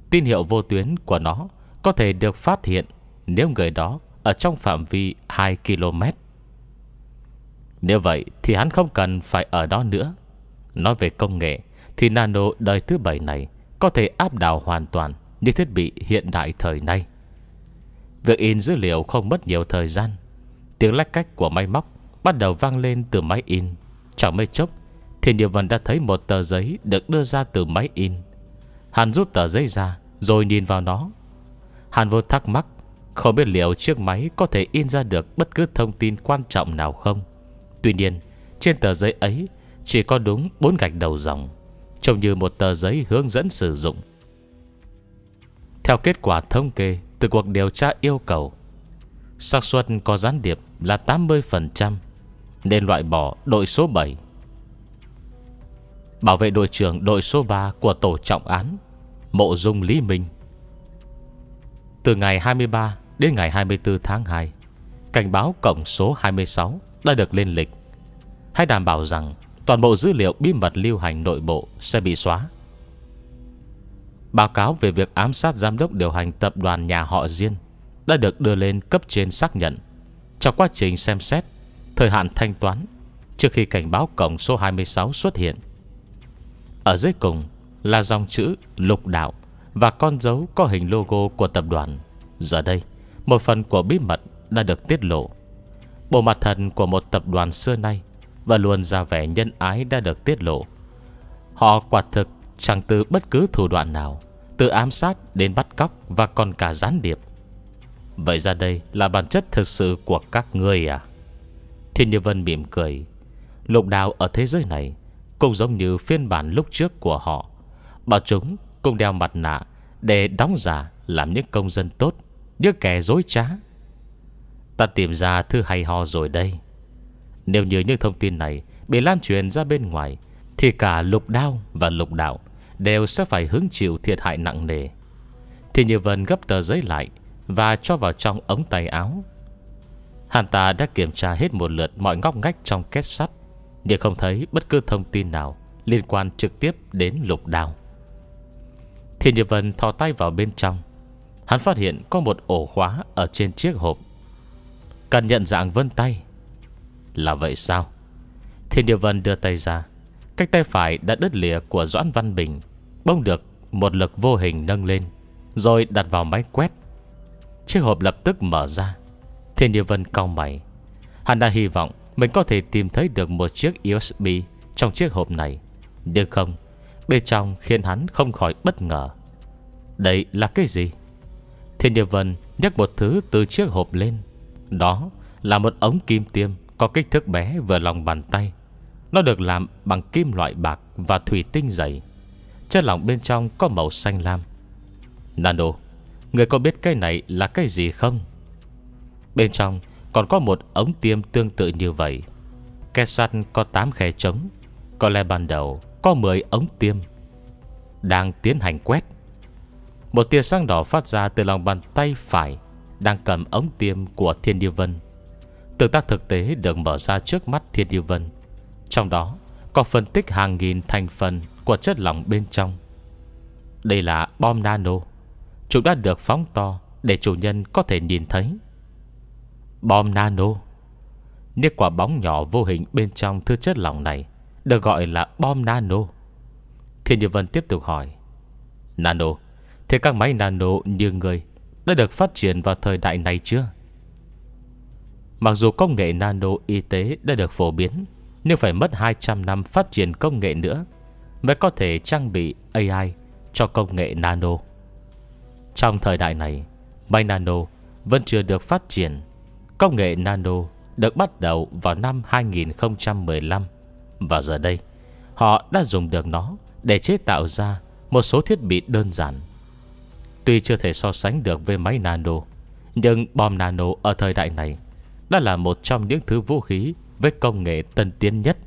Tín hiệu vô tuyến của nó có thể được phát hiện nếu người đó ở trong phạm vi 2 km. Nếu vậy thì hắn không cần phải ở đó nữa. Nói về công nghệ thì nano đời thứ bảy này có thể áp đảo hoàn toàn những thiết bị hiện đại thời nay. Việc in dữ liệu không mất nhiều thời gian. Tiếng lách cách của máy móc bắt đầu vang lên từ máy in. Chẳng mấy chốc, thì nhiều Vân đã thấy một tờ giấy được đưa ra từ máy in. Hàn rút tờ giấy ra Rồi nhìn vào nó Hàn vô thắc mắc Không biết liệu chiếc máy có thể in ra được Bất cứ thông tin quan trọng nào không Tuy nhiên Trên tờ giấy ấy Chỉ có đúng bốn gạch đầu dòng Trông như một tờ giấy hướng dẫn sử dụng Theo kết quả thống kê Từ cuộc điều tra yêu cầu xác suất có gián điệp là 80% Nên loại bỏ đội số 7 Bảo vệ đội trưởng đội số 3 của tổ trọng án Mộ dung Lý Minh Từ ngày 23 đến ngày 24 tháng 2 Cảnh báo cổng số 26 đã được lên lịch Hãy đảm bảo rằng toàn bộ dữ liệu bí mật lưu hành nội bộ sẽ bị xóa Báo cáo về việc ám sát giám đốc điều hành tập đoàn nhà họ Diên đã được đưa lên cấp trên xác nhận. Trong quá trình xem xét, thời hạn thanh toán trước khi cảnh báo cổng số 26 xuất hiện. Ở dưới cùng là dòng chữ lục đạo và con dấu có hình logo của tập đoàn. Giờ đây, một phần của bí mật đã được tiết lộ. Bộ mặt thần của một tập đoàn xưa nay và luôn ra vẻ nhân ái đã được tiết lộ. Họ quả thực chẳng từ bất cứ thủ đoạn nào, từ ám sát đến bắt cóc và còn cả gián điệp. Vậy ra đây là bản chất thực sự của các ngươi à? Thiên Như Vân mỉm cười. Lục đạo ở thế giới này cũng giống như phiên bản lúc trước của họ. Bọn chúng cũng đeo mặt nạ Để đóng giả làm những công dân tốt Những kẻ dối trá Ta tìm ra thư hay ho rồi đây Nếu như những thông tin này Bị lan truyền ra bên ngoài Thì cả lục đao và lục đạo Đều sẽ phải hứng chịu thiệt hại nặng nề Thì như Vân gấp tờ giấy lại Và cho vào trong ống tay áo Hắn ta đã kiểm tra hết một lượt Mọi ngóc ngách trong két sắt Nhưng không thấy bất cứ thông tin nào Liên quan trực tiếp đến lục đào thì Nhật Vân thò tay vào bên trong Hắn phát hiện có một ổ khóa Ở trên chiếc hộp Cần nhận dạng vân tay Là vậy sao Thiên Địa Vân đưa tay ra Cách tay phải đã đứt lìa của Doãn Văn Bình Bông được một lực vô hình nâng lên Rồi đặt vào máy quét Chiếc hộp lập tức mở ra Thiên Địa Vân cau mày Hắn đã hy vọng mình có thể tìm thấy được một chiếc USB Trong chiếc hộp này được không bên trong khiến hắn không khỏi bất ngờ. Đây là cái gì? Thiên Địa Vân nhắc một thứ từ chiếc hộp lên. Đó là một ống kim tiêm có kích thước bé vừa lòng bàn tay. Nó được làm bằng kim loại bạc và thủy tinh dày. Chất lỏng bên trong có màu xanh lam. Nano, người có biết cái này là cái gì không? Bên trong còn có một ống tiêm tương tự như vậy. Két sắt có 8 khe trống. Có lẽ ban đầu có 10 ống tiêm đang tiến hành quét. Một tia sáng đỏ phát ra từ lòng bàn tay phải đang cầm ống tiêm của Thiên Điêu Vân. Tương tác thực tế được mở ra trước mắt Thiên Điêu Vân. Trong đó có phân tích hàng nghìn thành phần của chất lỏng bên trong. Đây là bom nano. Chúng đã được phóng to để chủ nhân có thể nhìn thấy. Bom nano. Niếc quả bóng nhỏ vô hình bên trong thứ chất lỏng này được gọi là bom nano Thiên Như Vân tiếp tục hỏi Nano Thế các máy nano như người Đã được phát triển vào thời đại này chưa Mặc dù công nghệ nano y tế đã được phổ biến Nhưng phải mất 200 năm phát triển công nghệ nữa Mới có thể trang bị AI cho công nghệ nano Trong thời đại này Máy nano vẫn chưa được phát triển Công nghệ nano được bắt đầu vào năm 2015 và giờ đây Họ đã dùng được nó Để chế tạo ra một số thiết bị đơn giản Tuy chưa thể so sánh được với máy nano Nhưng bom nano ở thời đại này Đã là một trong những thứ vũ khí Với công nghệ tân tiến nhất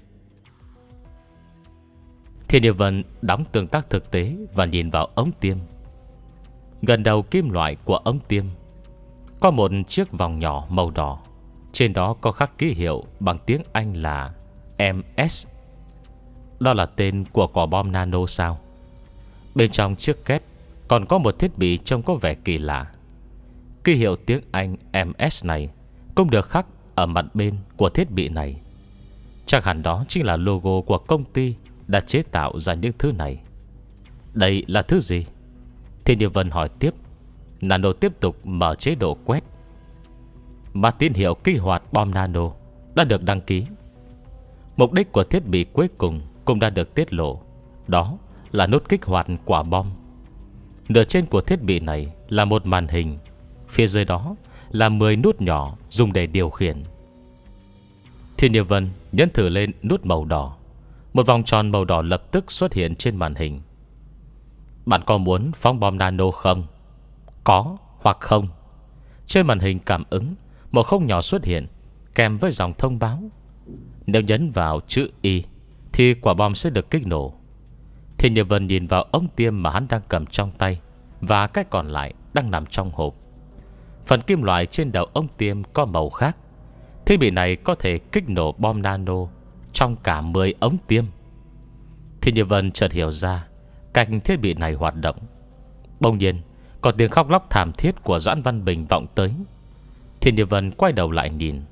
Thiên Địa Vân đóng tương tác thực tế Và nhìn vào ống tiêm Gần đầu kim loại của ống tiêm Có một chiếc vòng nhỏ màu đỏ Trên đó có khắc ký hiệu bằng tiếng Anh là MS Đó là tên của quả bom nano sao Bên trong chiếc két Còn có một thiết bị trông có vẻ kỳ lạ Ký hiệu tiếng Anh MS này Cũng được khắc ở mặt bên của thiết bị này Chắc hẳn đó chính là logo của công ty Đã chế tạo ra những thứ này Đây là thứ gì? Thiên Điều Vân hỏi tiếp Nano tiếp tục mở chế độ quét Mà tín hiệu kích hoạt bom nano Đã được đăng ký Mục đích của thiết bị cuối cùng cũng đã được tiết lộ. Đó là nút kích hoạt quả bom. Nửa trên của thiết bị này là một màn hình. Phía dưới đó là 10 nút nhỏ dùng để điều khiển. Thiên Nhiên Vân nhấn thử lên nút màu đỏ. Một vòng tròn màu đỏ lập tức xuất hiện trên màn hình. Bạn có muốn phóng bom nano không? Có hoặc không? Trên màn hình cảm ứng, một không nhỏ xuất hiện, kèm với dòng thông báo nếu nhấn vào chữ Y Thì quả bom sẽ được kích nổ Thiên Nhân Vân nhìn vào ống tiêm mà hắn đang cầm trong tay Và cái còn lại đang nằm trong hộp Phần kim loại trên đầu ống tiêm có màu khác Thiết bị này có thể kích nổ bom nano Trong cả 10 ống tiêm Thiên Nhân Vân chợt hiểu ra Cách thiết bị này hoạt động Bỗng nhiên Có tiếng khóc lóc thảm thiết của Doãn Văn Bình vọng tới Thiên Nhân Vân quay đầu lại nhìn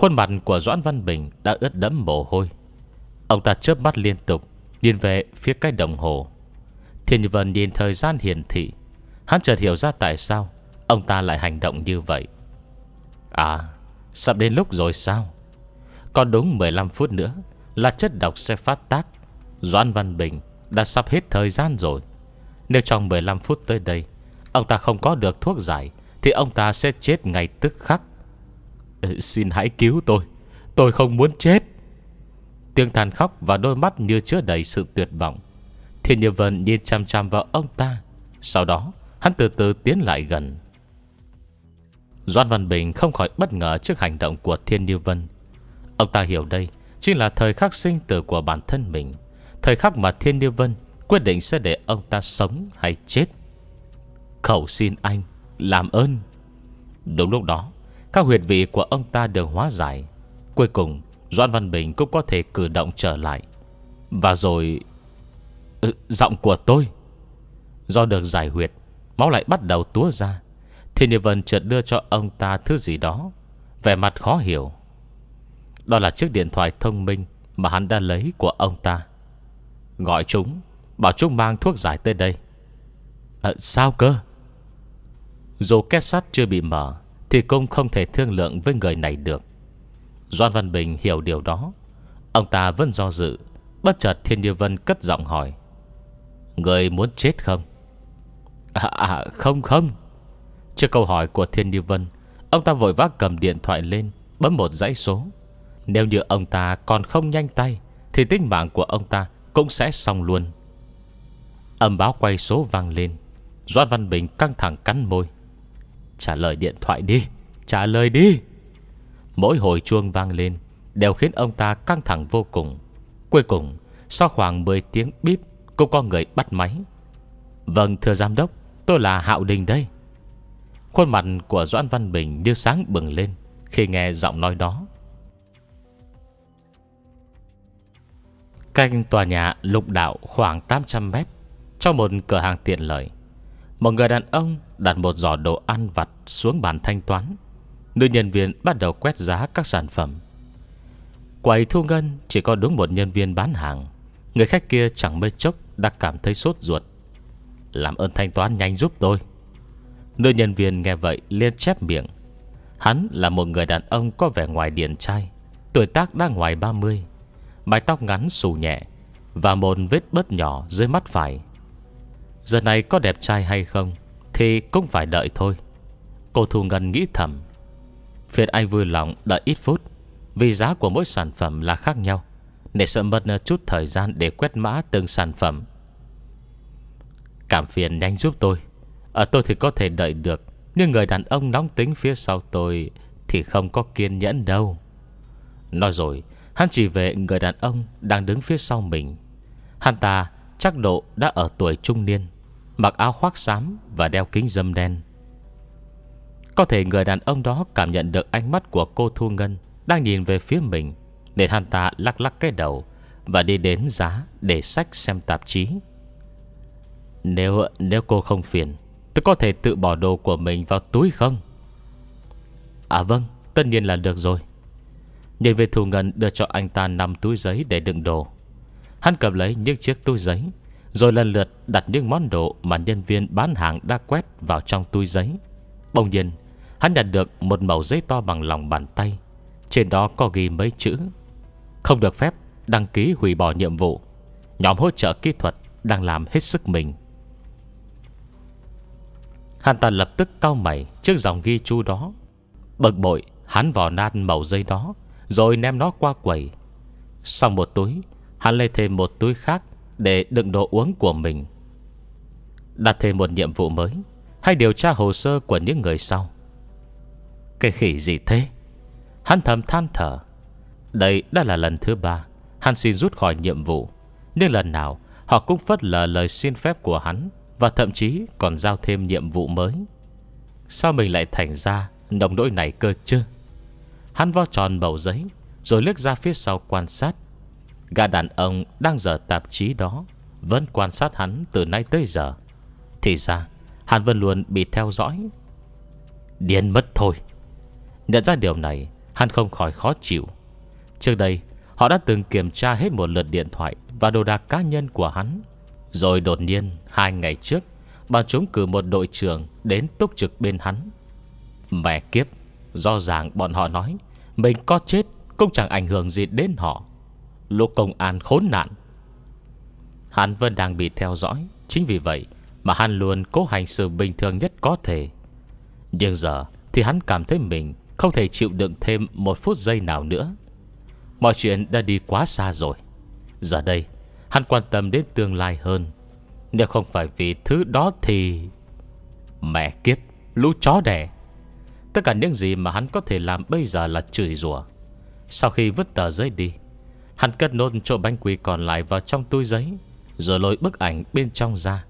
Khuôn mặt của Doãn Văn Bình đã ướt đẫm mồ hôi Ông ta chớp mắt liên tục Nhìn về phía cái đồng hồ Thiên Vân nhìn thời gian hiển thị Hắn chợt hiểu ra tại sao Ông ta lại hành động như vậy À Sắp đến lúc rồi sao Còn đúng 15 phút nữa Là chất độc sẽ phát tác Doãn Văn Bình đã sắp hết thời gian rồi Nếu trong 15 phút tới đây Ông ta không có được thuốc giải Thì ông ta sẽ chết ngay tức khắc Ờ, xin hãy cứu tôi Tôi không muốn chết Tiếng than khóc và đôi mắt như chứa đầy sự tuyệt vọng Thiên Như Vân nhìn chăm chăm vào ông ta Sau đó Hắn từ từ tiến lại gần Doan Văn Bình không khỏi bất ngờ Trước hành động của Thiên Như Vân Ông ta hiểu đây Chính là thời khắc sinh tử của bản thân mình Thời khắc mà Thiên Như Vân Quyết định sẽ để ông ta sống hay chết Khẩu xin anh Làm ơn Đúng lúc đó các huyệt vị của ông ta được hóa giải Cuối cùng Doan Văn Bình cũng có thể cử động trở lại Và rồi ừ, Giọng của tôi Do được giải huyệt Máu lại bắt đầu túa ra Thiên Niệm Vân chợt đưa cho ông ta thứ gì đó Vẻ mặt khó hiểu Đó là chiếc điện thoại thông minh Mà hắn đã lấy của ông ta Gọi chúng Bảo chúng mang thuốc giải tới đây à, Sao cơ Dù két sắt chưa bị mở thì cũng không thể thương lượng với người này được Doan Văn Bình hiểu điều đó Ông ta vẫn do dự Bất chợt Thiên Như Vân cất giọng hỏi Người muốn chết không? À, à không không Trước câu hỏi của Thiên Như Vân Ông ta vội vã cầm điện thoại lên Bấm một dãy số Nếu như ông ta còn không nhanh tay Thì tính mạng của ông ta cũng sẽ xong luôn Âm báo quay số vang lên Doan Văn Bình căng thẳng cắn môi Trả lời điện thoại đi Trả lời đi Mỗi hồi chuông vang lên Đều khiến ông ta căng thẳng vô cùng Cuối cùng Sau khoảng 10 tiếng bíp Cũng có người bắt máy Vâng thưa giám đốc Tôi là Hạo Đình đây Khuôn mặt của Doãn Văn Bình như sáng bừng lên Khi nghe giọng nói đó Canh tòa nhà lục đạo khoảng 800 mét Trong một cửa hàng tiện lợi một người đàn ông đặt một giỏ đồ ăn vặt xuống bàn thanh toán Nữ nhân viên bắt đầu quét giá các sản phẩm Quầy thu ngân chỉ có đúng một nhân viên bán hàng Người khách kia chẳng mấy chốc đã cảm thấy sốt ruột Làm ơn thanh toán nhanh giúp tôi Nữ nhân viên nghe vậy liên chép miệng Hắn là một người đàn ông có vẻ ngoài điển trai Tuổi tác đang ngoài 30 Mái tóc ngắn xù nhẹ Và một vết bớt nhỏ dưới mắt phải Giờ này có đẹp trai hay không Thì cũng phải đợi thôi Cô Thu Ngân nghĩ thầm phiền anh vui lòng đợi ít phút Vì giá của mỗi sản phẩm là khác nhau Để sợ mất chút thời gian để quét mã từng sản phẩm Cảm phiền nhanh giúp tôi ở Tôi thì có thể đợi được Nhưng người đàn ông nóng tính phía sau tôi Thì không có kiên nhẫn đâu Nói rồi Hắn chỉ về người đàn ông đang đứng phía sau mình Hắn ta chắc độ đã ở tuổi trung niên Mặc áo khoác xám và đeo kính dâm đen Có thể người đàn ông đó cảm nhận được ánh mắt của cô Thu Ngân Đang nhìn về phía mình Nên hắn ta lắc lắc cái đầu Và đi đến giá để sách xem tạp chí Nếu nếu cô không phiền Tôi có thể tự bỏ đồ của mình vào túi không? À vâng, tất nhiên là được rồi Nhân viên Thu Ngân đưa cho anh ta năm túi giấy để đựng đồ Hắn cầm lấy những chiếc túi giấy rồi lần lượt đặt những món đồ Mà nhân viên bán hàng đã quét vào trong túi giấy Bỗng nhiên Hắn nhận được một mẩu giấy to bằng lòng bàn tay Trên đó có ghi mấy chữ Không được phép đăng ký hủy bỏ nhiệm vụ Nhóm hỗ trợ kỹ thuật Đang làm hết sức mình Hắn ta lập tức cau mày Trước dòng ghi chú đó Bực bội hắn vò nát mẩu giấy đó Rồi ném nó qua quầy Xong một túi Hắn lấy thêm một túi khác để đựng đồ uống của mình Đặt thêm một nhiệm vụ mới Hay điều tra hồ sơ của những người sau Cái khỉ gì thế Hắn thầm than thở Đây đã là lần thứ ba Hắn xin rút khỏi nhiệm vụ Nhưng lần nào họ cũng phất lờ lời xin phép của hắn Và thậm chí còn giao thêm nhiệm vụ mới Sao mình lại thành ra Đồng đội này cơ chứ Hắn vo tròn bầu giấy Rồi lướt ra phía sau quan sát Gã đàn ông đang dở tạp chí đó Vẫn quan sát hắn từ nay tới giờ Thì ra Hắn vẫn luôn bị theo dõi Điên mất thôi Nhận ra điều này Hắn không khỏi khó chịu Trước đây Họ đã từng kiểm tra hết một lượt điện thoại Và đồ đạc cá nhân của hắn Rồi đột nhiên Hai ngày trước Bọn chúng cử một đội trưởng Đến túc trực bên hắn Mẹ kiếp Do ràng bọn họ nói Mình có chết Cũng chẳng ảnh hưởng gì đến họ Lục công an khốn nạn Hắn vẫn đang bị theo dõi Chính vì vậy mà hắn luôn cố hành sự bình thường nhất có thể Nhưng giờ thì hắn cảm thấy mình Không thể chịu đựng thêm một phút giây nào nữa Mọi chuyện đã đi quá xa rồi Giờ đây Hắn quan tâm đến tương lai hơn Nếu không phải vì thứ đó thì Mẹ kiếp Lũ chó đẻ Tất cả những gì mà hắn có thể làm bây giờ là chửi rủa Sau khi vứt tờ giấy đi Hắn cất nốt chỗ bánh quy còn lại vào trong túi giấy Rồi lôi bức ảnh bên trong ra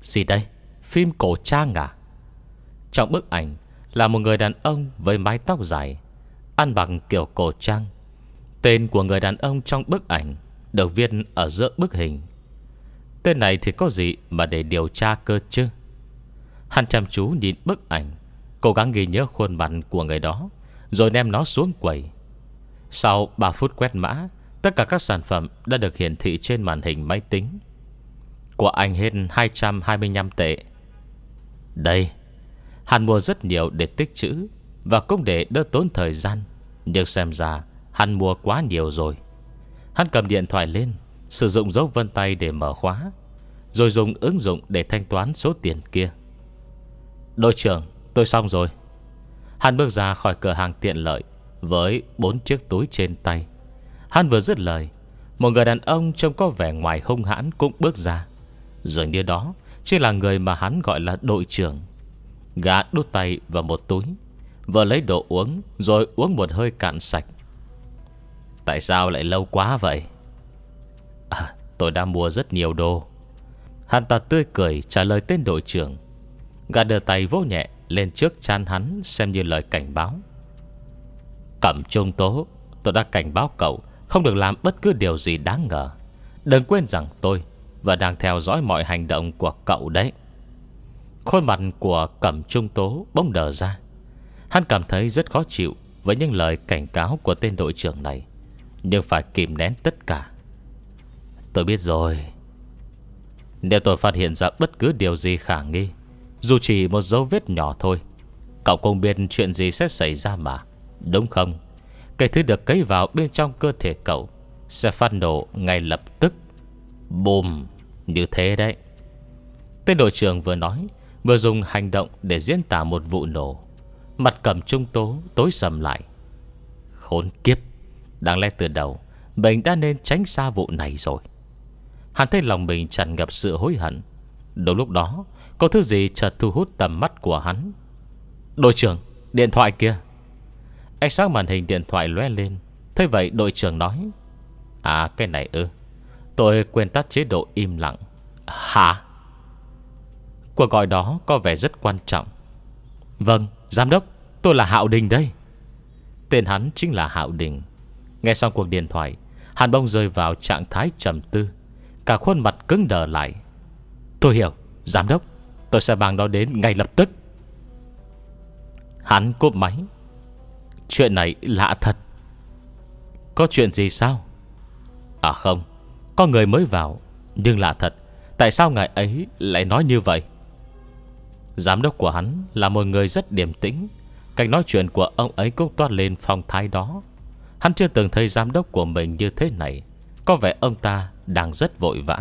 Gì đây? Phim cổ trang à? Trong bức ảnh là một người đàn ông với mái tóc dài Ăn bằng kiểu cổ trang Tên của người đàn ông trong bức ảnh Được viết ở giữa bức hình Tên này thì có gì mà để điều tra cơ chứ Hắn chăm chú nhìn bức ảnh Cố gắng ghi nhớ khuôn mặt của người đó Rồi đem nó xuống quầy sau 3 phút quét mã Tất cả các sản phẩm đã được hiển thị trên màn hình máy tính Của anh hết 225 tệ Đây Hắn mua rất nhiều để tích trữ Và cũng để đỡ tốn thời gian Nhưng xem ra Hắn mua quá nhiều rồi Hắn cầm điện thoại lên Sử dụng dấu vân tay để mở khóa Rồi dùng ứng dụng để thanh toán số tiền kia Đội trưởng tôi xong rồi Hắn bước ra khỏi cửa hàng tiện lợi với bốn chiếc túi trên tay Hắn vừa dứt lời Một người đàn ông trông có vẻ ngoài hung hãn cũng bước ra rồi như đó Chỉ là người mà hắn gọi là đội trưởng Gã đút tay vào một túi Vừa lấy đồ uống Rồi uống một hơi cạn sạch Tại sao lại lâu quá vậy À tôi đã mua rất nhiều đồ Hắn ta tươi cười trả lời tên đội trưởng Gã đưa tay vô nhẹ Lên trước chan hắn xem như lời cảnh báo Cẩm trung tố Tôi đã cảnh báo cậu Không được làm bất cứ điều gì đáng ngờ Đừng quên rằng tôi Và đang theo dõi mọi hành động của cậu đấy Khuôn mặt của cẩm trung tố bỗng đờ ra Hắn cảm thấy rất khó chịu Với những lời cảnh cáo của tên đội trưởng này Nhưng phải kìm nén tất cả Tôi biết rồi Nếu tôi phát hiện ra bất cứ điều gì khả nghi Dù chỉ một dấu vết nhỏ thôi Cậu cũng biết chuyện gì sẽ xảy ra mà Đúng không Cái thứ được cấy vào bên trong cơ thể cậu Sẽ phát nổ ngay lập tức Bùm Như thế đấy Tên đội trưởng vừa nói Vừa dùng hành động để diễn tả một vụ nổ Mặt cầm trung tố tối sầm lại Khốn kiếp Đáng lẽ từ đầu Mình đã nên tránh xa vụ này rồi Hắn thấy lòng mình tràn ngập sự hối hận Đúng lúc đó Có thứ gì chợt thu hút tầm mắt của hắn Đội trưởng Điện thoại kia Ánh sáng màn hình điện thoại lóe lên Thế vậy đội trưởng nói À cái này ư Tôi quên tắt chế độ im lặng Hả Cuộc gọi đó có vẻ rất quan trọng Vâng giám đốc Tôi là Hạo Đình đây Tên hắn chính là Hạo Đình Nghe xong cuộc điện thoại Hàn bông rơi vào trạng thái trầm tư Cả khuôn mặt cứng đờ lại Tôi hiểu Giám đốc Tôi sẽ mang nó đến ngay lập tức Hắn cúp máy Chuyện này lạ thật Có chuyện gì sao À không Có người mới vào Nhưng lạ thật Tại sao ngài ấy lại nói như vậy Giám đốc của hắn là một người rất điềm tĩnh Cách nói chuyện của ông ấy cũng toát lên phong thái đó Hắn chưa từng thấy giám đốc của mình như thế này Có vẻ ông ta đang rất vội vã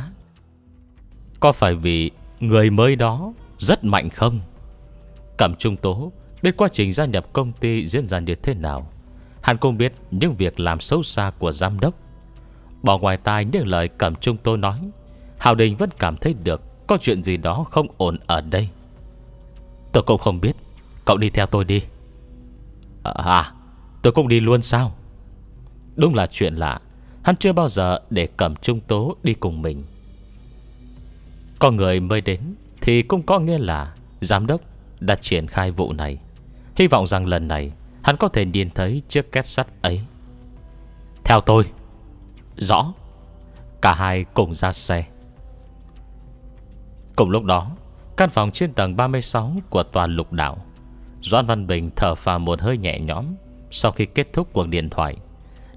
Có phải vì người mới đó rất mạnh không? Cẩm trung tố Biết quá trình gia nhập công ty diễn ra như thế nào Hắn cũng biết những việc làm xấu xa của giám đốc Bỏ ngoài tai những lời cẩm trung tôi nói Hào Đình vẫn cảm thấy được Có chuyện gì đó không ổn ở đây Tôi cũng không biết Cậu đi theo tôi đi À, à tôi cũng đi luôn sao Đúng là chuyện lạ Hắn chưa bao giờ để cẩm trung tố đi cùng mình Con người mới đến Thì cũng có nghĩa là Giám đốc đã triển khai vụ này Hy vọng rằng lần này Hắn có thể nhìn thấy chiếc két sắt ấy Theo tôi Rõ Cả hai cùng ra xe Cùng lúc đó Căn phòng trên tầng 36 của tòa lục đảo Doan Văn Bình thở phào một hơi nhẹ nhõm Sau khi kết thúc cuộc điện thoại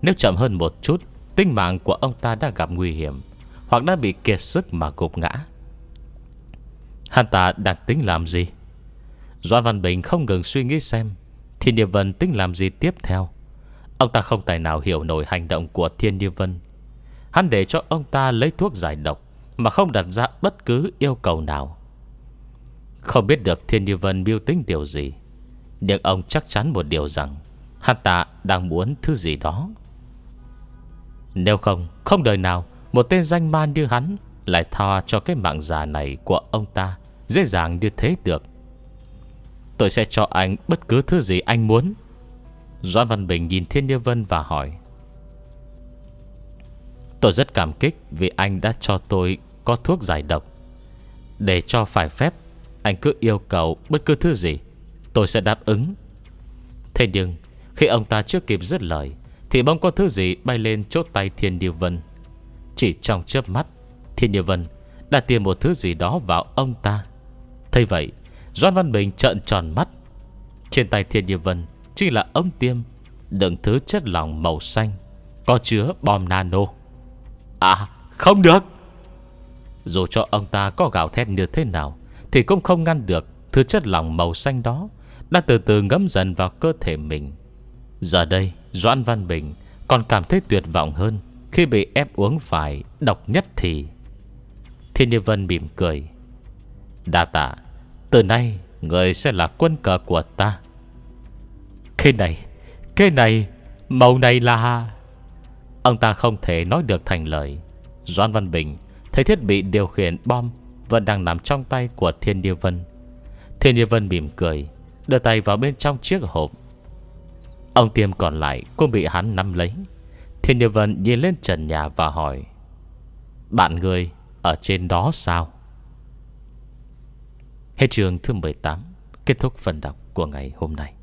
Nếu chậm hơn một chút Tinh mạng của ông ta đã gặp nguy hiểm Hoặc đã bị kiệt sức mà gục ngã Hắn ta đang tính làm gì? Doan Văn Bình không ngừng suy nghĩ xem Thiên Địa Vân tính làm gì tiếp theo Ông ta không tài nào hiểu nổi hành động của Thiên Địa Vân Hắn để cho ông ta lấy thuốc giải độc Mà không đặt ra bất cứ yêu cầu nào Không biết được Thiên Địa Vân biêu tính điều gì Nhưng ông chắc chắn một điều rằng Hắn ta đang muốn thứ gì đó Nếu không Không đời nào Một tên danh man như hắn Lại tha cho cái mạng già này của ông ta Dễ dàng như thế được Tôi sẽ cho anh bất cứ thứ gì anh muốn Doan Văn Bình nhìn Thiên Như Vân và hỏi Tôi rất cảm kích vì anh đã cho tôi có thuốc giải độc Để cho phải phép Anh cứ yêu cầu bất cứ thứ gì Tôi sẽ đáp ứng Thế nhưng Khi ông ta chưa kịp dứt lời Thì bông có thứ gì bay lên chốt tay Thiên Như Vân Chỉ trong chớp mắt Thiên Như Vân đã tiêm một thứ gì đó vào ông ta Thế vậy Doan Văn Bình trợn tròn mắt Trên tay Thiên Như Vân Chính là ống tiêm Đựng thứ chất lỏng màu xanh Có chứa bom nano À không được Dù cho ông ta có gào thét như thế nào Thì cũng không ngăn được Thứ chất lỏng màu xanh đó Đã từ từ ngấm dần vào cơ thể mình Giờ đây Doan Văn Bình Còn cảm thấy tuyệt vọng hơn Khi bị ép uống phải độc nhất thì Thiên Như Vân mỉm cười Đa tạ từ nay Người sẽ là quân cờ của ta Cái này Cái này Màu này là Ông ta không thể nói được thành lời Doan Văn Bình Thấy thiết bị điều khiển bom Vẫn đang nằm trong tay của Thiên Điêu Vân Thiên Điêu Vân mỉm cười Đưa tay vào bên trong chiếc hộp Ông Tiêm còn lại cũng bị hắn nắm lấy Thiên Điêu Vân nhìn lên trần nhà và hỏi Bạn người ở trên đó sao? Hết trường thứ 18 Kết thúc phần đọc của ngày hôm nay